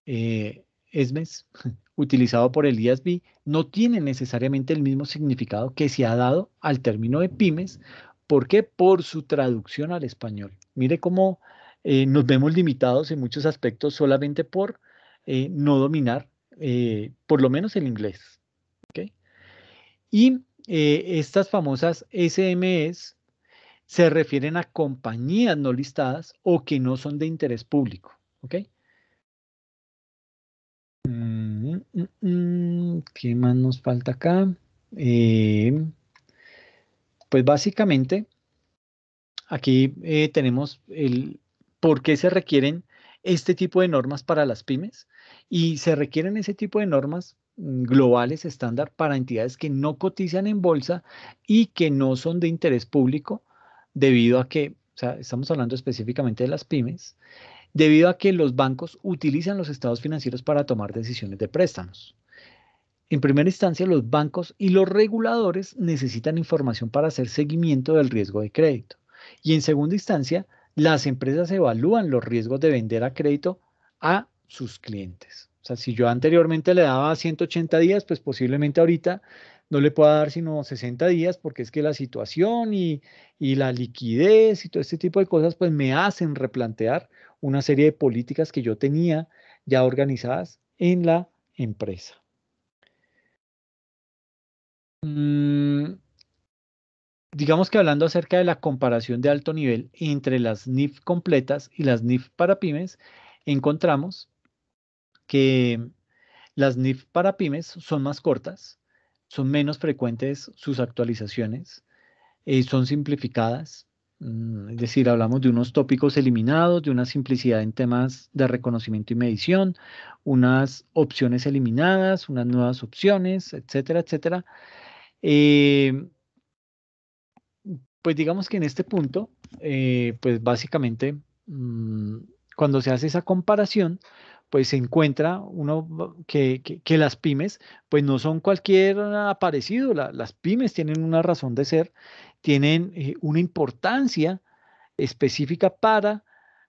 ESMES utilizado por el IASB no tiene necesariamente el mismo significado que se ha dado al término de pymes. ¿Por qué? Por su traducción al español. Mire cómo nos vemos limitados en muchos aspectos solamente por no dominar, por lo menos el inglés. Y eh, estas famosas SMEs se refieren a compañías no listadas o que no son de interés público. ¿Ok? Mm, mm, mm, ¿Qué más nos falta acá? Eh, pues básicamente, aquí eh, tenemos el por qué se requieren este tipo de normas para las pymes y se requieren ese tipo de normas Mm, globales estándar para entidades que no cotizan en bolsa y que no son de interés público debido a que, o sea, estamos hablando específicamente de las pymes, debido a que los bancos utilizan los estados financieros para tomar decisiones de préstamos. En primera instancia, los bancos y los reguladores necesitan información para hacer seguimiento del riesgo de crédito. Y en segunda instancia, las empresas evalúan los riesgos de vender a crédito a sus clientes. O sea, si yo anteriormente le daba 180 días, pues posiblemente ahorita no le pueda dar sino 60 días porque es que la situación y, la liquidez y todo este tipo de cosas pues me hacen replantear una serie de políticas que yo tenía ya organizadas en la empresa. Mm, digamos que hablando acerca de la comparación de alto nivel entre las NIF completas y las NIF para pymes, encontramos que las NIF para pymes son más cortas, son menos frecuentes sus actualizaciones, eh, son simplificadas, mm, es decir, hablamos de unos tópicos eliminados, de una simplicidad en temas de reconocimiento y medición, unas opciones eliminadas, unas nuevas opciones, etcétera, etcétera. Em, pues digamos que en este punto, eh, pues básicamente, mm, cuando se hace esa comparación, pues se encuentra uno que, las pymes, pues no son cualquier aparecido, las pymes tienen una razón de ser, tienen eh, una importancia específica para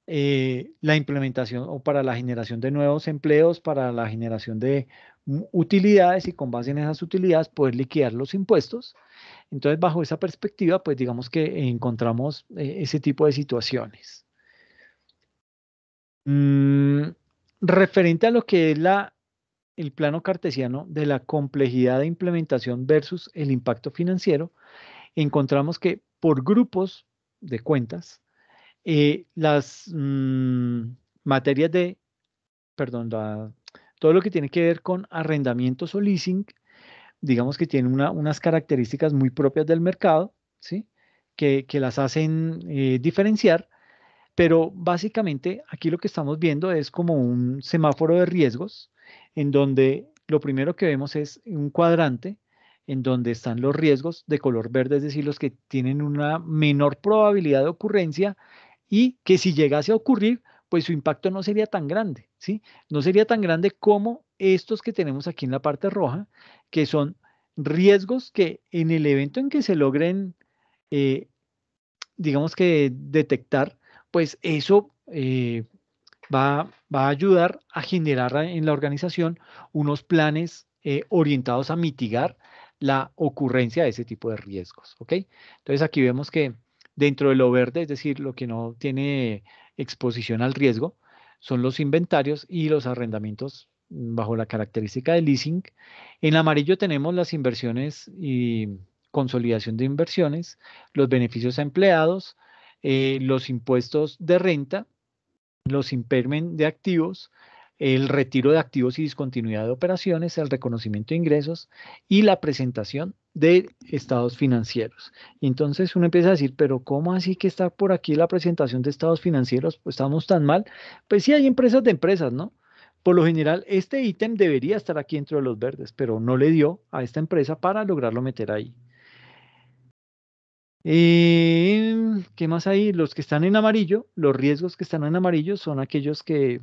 eh, la implementación o para la generación de nuevos empleos, para la generación de utilidades y con base en esas utilidades poder liquidar los impuestos. Entonces, bajo esa perspectiva, pues digamos que encontramos eh, ese tipo de situaciones. Mm, referente a lo que es la, el plano cartesiano de la complejidad de implementación versus el impacto financiero, encontramos que por grupos de cuentas, eh, las mm, materias de, perdón, todo lo que tiene que ver con arrendamientos o leasing, digamos que tienen unas características muy propias del mercado, ¿sí? que, las hacen eh, diferenciar pero básicamente aquí lo que estamos viendo es como un semáforo de riesgos en donde lo primero que vemos es un cuadrante en donde están los riesgos de color verde, es decir, los que tienen una menor probabilidad de ocurrencia y que si llegase a ocurrir, pues su impacto no sería tan grande, ¿sí? No sería tan grande como estos que tenemos aquí en la parte roja, que son riesgos que en el evento en que se logren, eh, digamos que detectar, pues eso eh, va, a ayudar a generar en la organización unos planes eh, orientados a mitigar la ocurrencia de ese tipo de riesgos. ¿ok? Entonces aquí vemos que dentro de lo verde, es decir, lo que no tiene exposición al riesgo, son los inventarios y los arrendamientos mm, bajo la característica de leasing. En amarillo tenemos las inversiones y consolidación de inversiones, los beneficios a empleados, eh, los impuestos de renta, los impermen de activos, el retiro de activos y discontinuidad de operaciones, el reconocimiento de ingresos y la presentación de estados financieros. Entonces uno empieza a decir, pero ¿cómo así que está por aquí la presentación de estados financieros? Pues estamos tan mal. Pues sí, hay empresas de empresas, ¿no? Por lo general, este ítem debería estar aquí dentro de los verdes, pero no le dio a esta empresa para lograrlo meter ahí. Eh, ¿Qué más hay? Los que están en amarillo, los riesgos que están en amarillo son aquellos que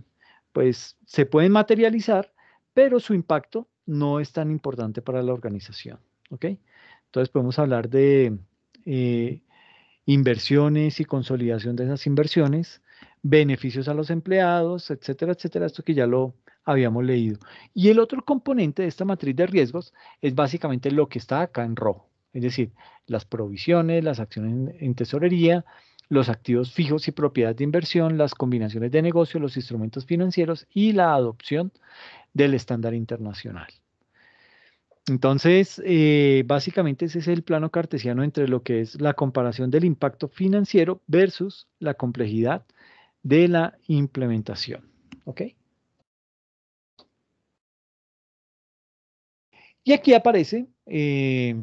pues se pueden materializar, pero su impacto no es tan importante para la organización. ¿ok? Entonces podemos hablar de eh, inversiones y consolidación de esas inversiones, beneficios a los empleados, etcétera, etcétera, esto que ya lo habíamos leído. Y el otro componente de esta matriz de riesgos es básicamente lo que está acá en rojo es decir, las provisiones, las acciones en, tesorería, los activos fijos y propiedades de inversión, las combinaciones de negocio, los instrumentos financieros y la adopción del estándar internacional. Entonces, eh, básicamente ese es el plano cartesiano entre lo que es la comparación del impacto financiero versus la complejidad de la implementación. ¿Ok? Y aquí aparece eh,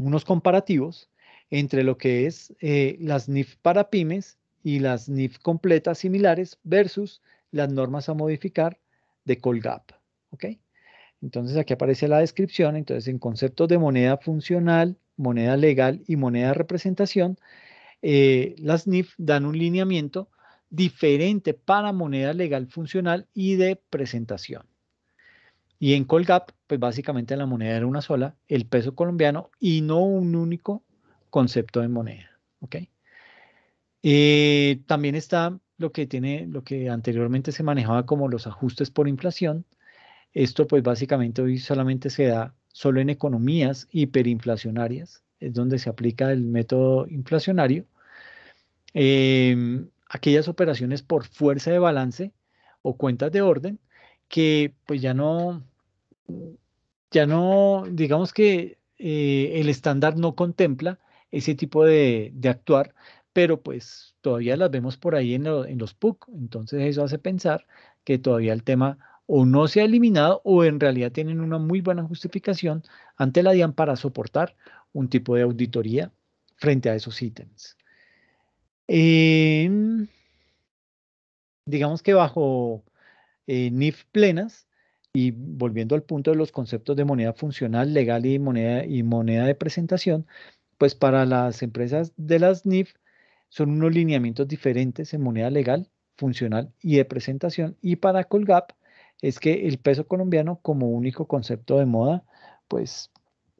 unos comparativos entre lo que es eh, las NIF para pymes y las NIF completas similares versus las normas a modificar de Colgap. ¿ok? Entonces aquí aparece la descripción, entonces en conceptos de moneda funcional, moneda legal y moneda de representación, eh, las NIF dan un lineamiento diferente para moneda legal funcional y de presentación. Y en Colgap, pues básicamente la moneda era una sola, el peso colombiano y no un único concepto de moneda. Eh, también está lo que tiene, lo que anteriormente se manejaba como los ajustes por inflación. Esto, pues básicamente hoy solamente se da solo en economías hiperinflacionarias, es donde se aplica el método inflacionario. Em, aquellas operaciones por fuerza de balance o cuentas de orden que pues ya no, ya no, digamos que eh, el estándar no contempla ese tipo de, actuar, pero pues todavía las vemos por ahí en, los PUC, entonces eso hace pensar que todavía el tema o no se ha eliminado o en realidad tienen una muy buena justificación ante la DIAN para soportar un tipo de auditoría frente a esos ítems. digamos que bajo eh, NIF plenas. Y volviendo al punto de los conceptos de moneda funcional, legal y moneda, y moneda de presentación, pues para las empresas de las NIF son unos lineamientos diferentes en moneda legal, funcional y de presentación. Y para Colgap es que el peso colombiano como único concepto de moda, pues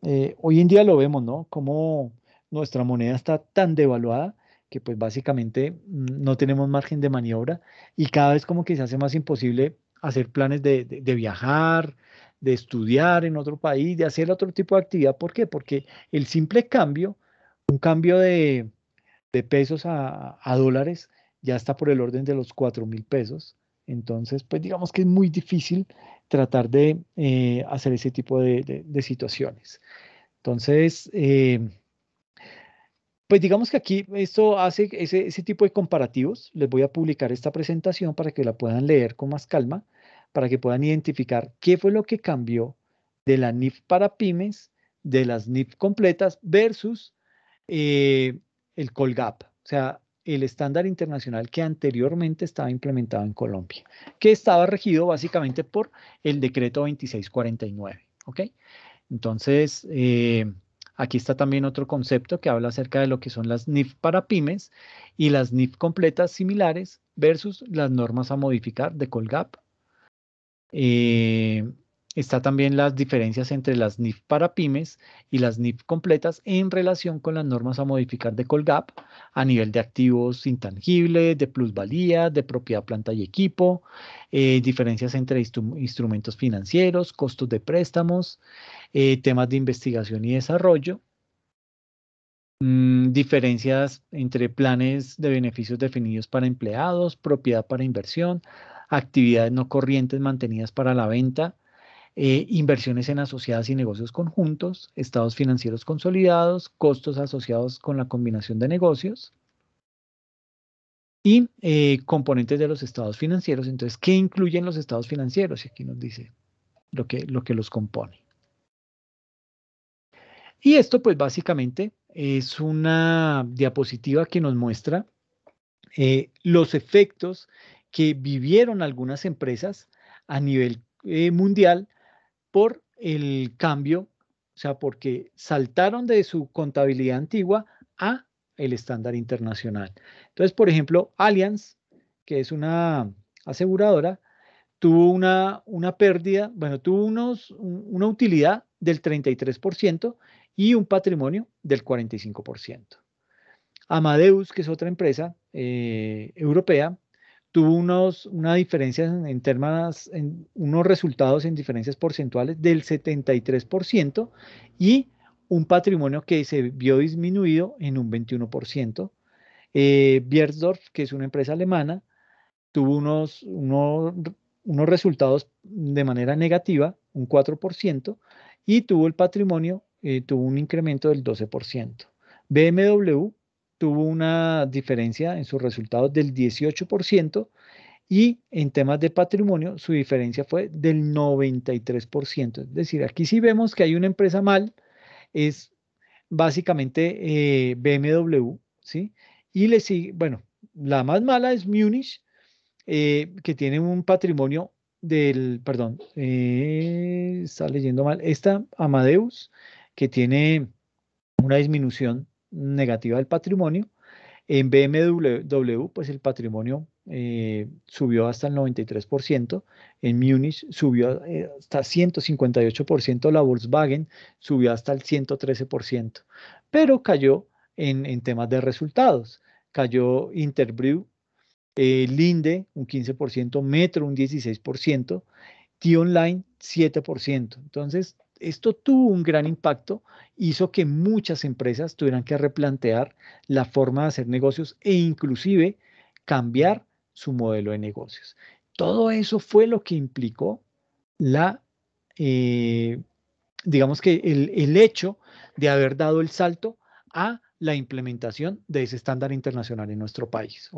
eh, hoy en día lo vemos, ¿no? Como nuestra moneda está tan devaluada que pues básicamente mm, no tenemos margen de maniobra y cada vez como que se hace más imposible hacer planes de, viajar, de estudiar en otro país, de hacer otro tipo de actividad. ¿Por qué? Porque el simple cambio, un cambio de, pesos a, dólares, ya está por el orden de los 4 mil pesos. Entonces, pues digamos que es muy difícil tratar de eh, hacer ese tipo de, situaciones. Entonces, eh, pues digamos que aquí esto hace ese, tipo de comparativos. Les voy a publicar esta presentación para que la puedan leer con más calma, para que puedan identificar qué fue lo que cambió de la NIF para pymes, de las NIF completas versus eh, el Colgap, o sea, el estándar internacional que anteriormente estaba implementado en Colombia, que estaba regido básicamente por el decreto 2649. ¿Ok? Entonces, eh, Aquí está también otro concepto que habla acerca de lo que son las NIF para pymes y las NIF completas similares versus las normas a modificar de Colgap. Eh, Está también las diferencias entre las NIF para pymes y las NIF completas en relación con las normas a modificar de Colgap a nivel de activos intangibles, de plusvalía, de propiedad planta y equipo, eh, diferencias entre instrumentos financieros, costos de préstamos, eh, temas de investigación y desarrollo, mm, diferencias entre planes de beneficios definidos para empleados, propiedad para inversión, actividades no corrientes mantenidas para la venta eh, inversiones en asociadas y negocios conjuntos, estados financieros consolidados, costos asociados con la combinación de negocios y eh, componentes de los estados financieros. Entonces, ¿qué incluyen los estados financieros? Y aquí nos dice lo que, lo que los compone. Y esto, pues básicamente, es una diapositiva que nos muestra eh, los efectos que vivieron algunas empresas a nivel mundial por el cambio, o sea, porque saltaron de su contabilidad antigua a el estándar internacional. Entonces, por ejemplo, Allianz, que es una aseguradora, tuvo una, una pérdida, bueno, tuvo unos, una utilidad del 33% y un patrimonio del 45%. Amadeus, que es otra empresa eh, europea, tuvo unos, una diferencia en, unos resultados en diferencias porcentuales del 73% y un patrimonio que se vio disminuido en un 21%. Eh, que es una empresa alemana, tuvo unos, resultados de manera negativa, un 4%, y tuvo el patrimonio, eh, tuvo un incremento del 12%. BMW tuvo una diferencia en sus resultados del 18% y en temas de patrimonio su diferencia fue del 93%. Es decir, aquí sí vemos que hay una empresa mal, es básicamente eh, BMW, ¿sí? Y le sigue, bueno, la más mala es Munich, eh, que tiene un patrimonio del, perdón, eh, está leyendo mal, esta Amadeus, que tiene una disminución negativa del patrimonio. En BMW, pues el patrimonio eh, subió hasta el 93%, en Múnich subió eh, hasta 158%, la Volkswagen subió hasta el 113%, pero cayó en, temas de resultados. Cayó Interbrew, eh, Linde un 15%, Metro un 16%, T-Online 7%. Entonces, esto tuvo un gran impacto, hizo que muchas empresas tuvieran que replantear la forma de hacer negocios e inclusive cambiar su modelo de negocios. Todo eso fue lo que implicó la, eh, digamos que el, hecho de haber dado el salto a la implementación de ese estándar internacional en nuestro país,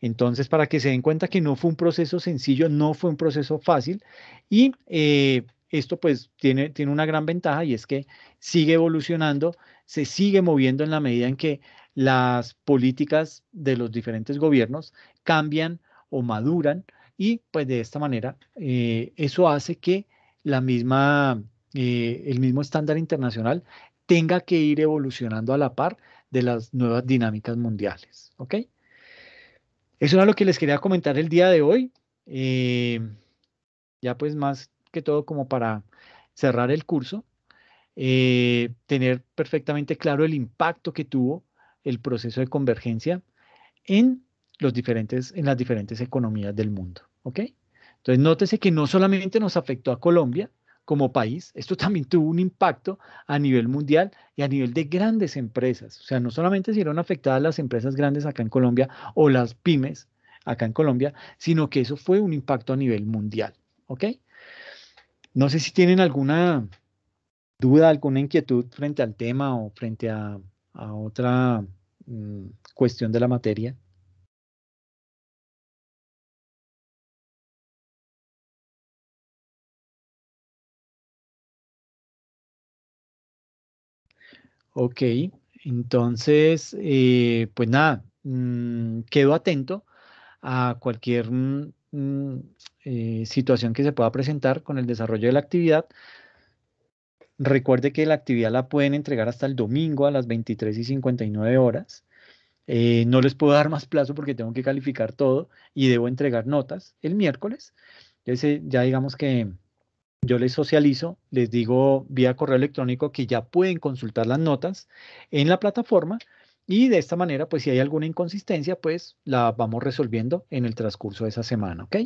Entonces, para que se den cuenta que no fue un proceso sencillo, no fue un proceso fácil y eh, esto pues tiene, tiene una gran ventaja y es que sigue evolucionando, se sigue moviendo en la medida en que las políticas de los diferentes gobiernos cambian o maduran y pues de esta manera eh, eso hace que la misma, eh, el mismo estándar internacional tenga que ir evolucionando a la par de las nuevas dinámicas mundiales. ¿Ok? Eso era lo que les quería comentar el día de hoy. Eh, ya pues más que todo como para cerrar el curso, eh, tener perfectamente claro el impacto que tuvo el proceso de convergencia en, los diferentes, en las diferentes economías del mundo. ¿ok? Entonces, nótese que no solamente nos afectó a Colombia como país, esto también tuvo un impacto a nivel mundial y a nivel de grandes empresas. O sea, no solamente se vieron afectadas las empresas grandes acá en Colombia o las pymes acá en Colombia, sino que eso fue un impacto a nivel mundial. ¿Ok? No sé si tienen alguna duda, alguna inquietud frente al tema o frente a, otra mm, cuestión de la materia. Ok, entonces, eh, pues nada, mm, quedo atento a cualquier mm, Mm, eh, situación que se pueda presentar con el desarrollo de la actividad. Recuerde que la actividad la pueden entregar hasta el domingo a las 23 y 59 horas. Eh, no les puedo dar más plazo porque tengo que calificar todo y debo entregar notas el miércoles. ya digamos que yo les socializo, les digo vía correo electrónico que ya pueden consultar las notas en la plataforma y de esta manera, pues si hay alguna inconsistencia, pues la vamos resolviendo en el transcurso de esa semana, ¿ok?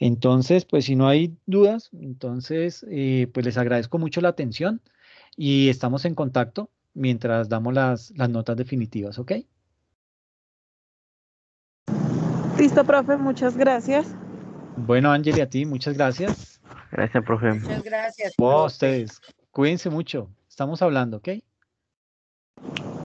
Entonces, pues si no hay dudas, entonces, eh, pues les agradezco mucho la atención y estamos en contacto mientras damos las, notas definitivas, ¿ok? Listo, profe, muchas gracias. Bueno, Ángel, y a ti, muchas gracias. Gracias, profe. Muchas gracias. Vos, ustedes, cuídense mucho. Estamos hablando, ¿ok?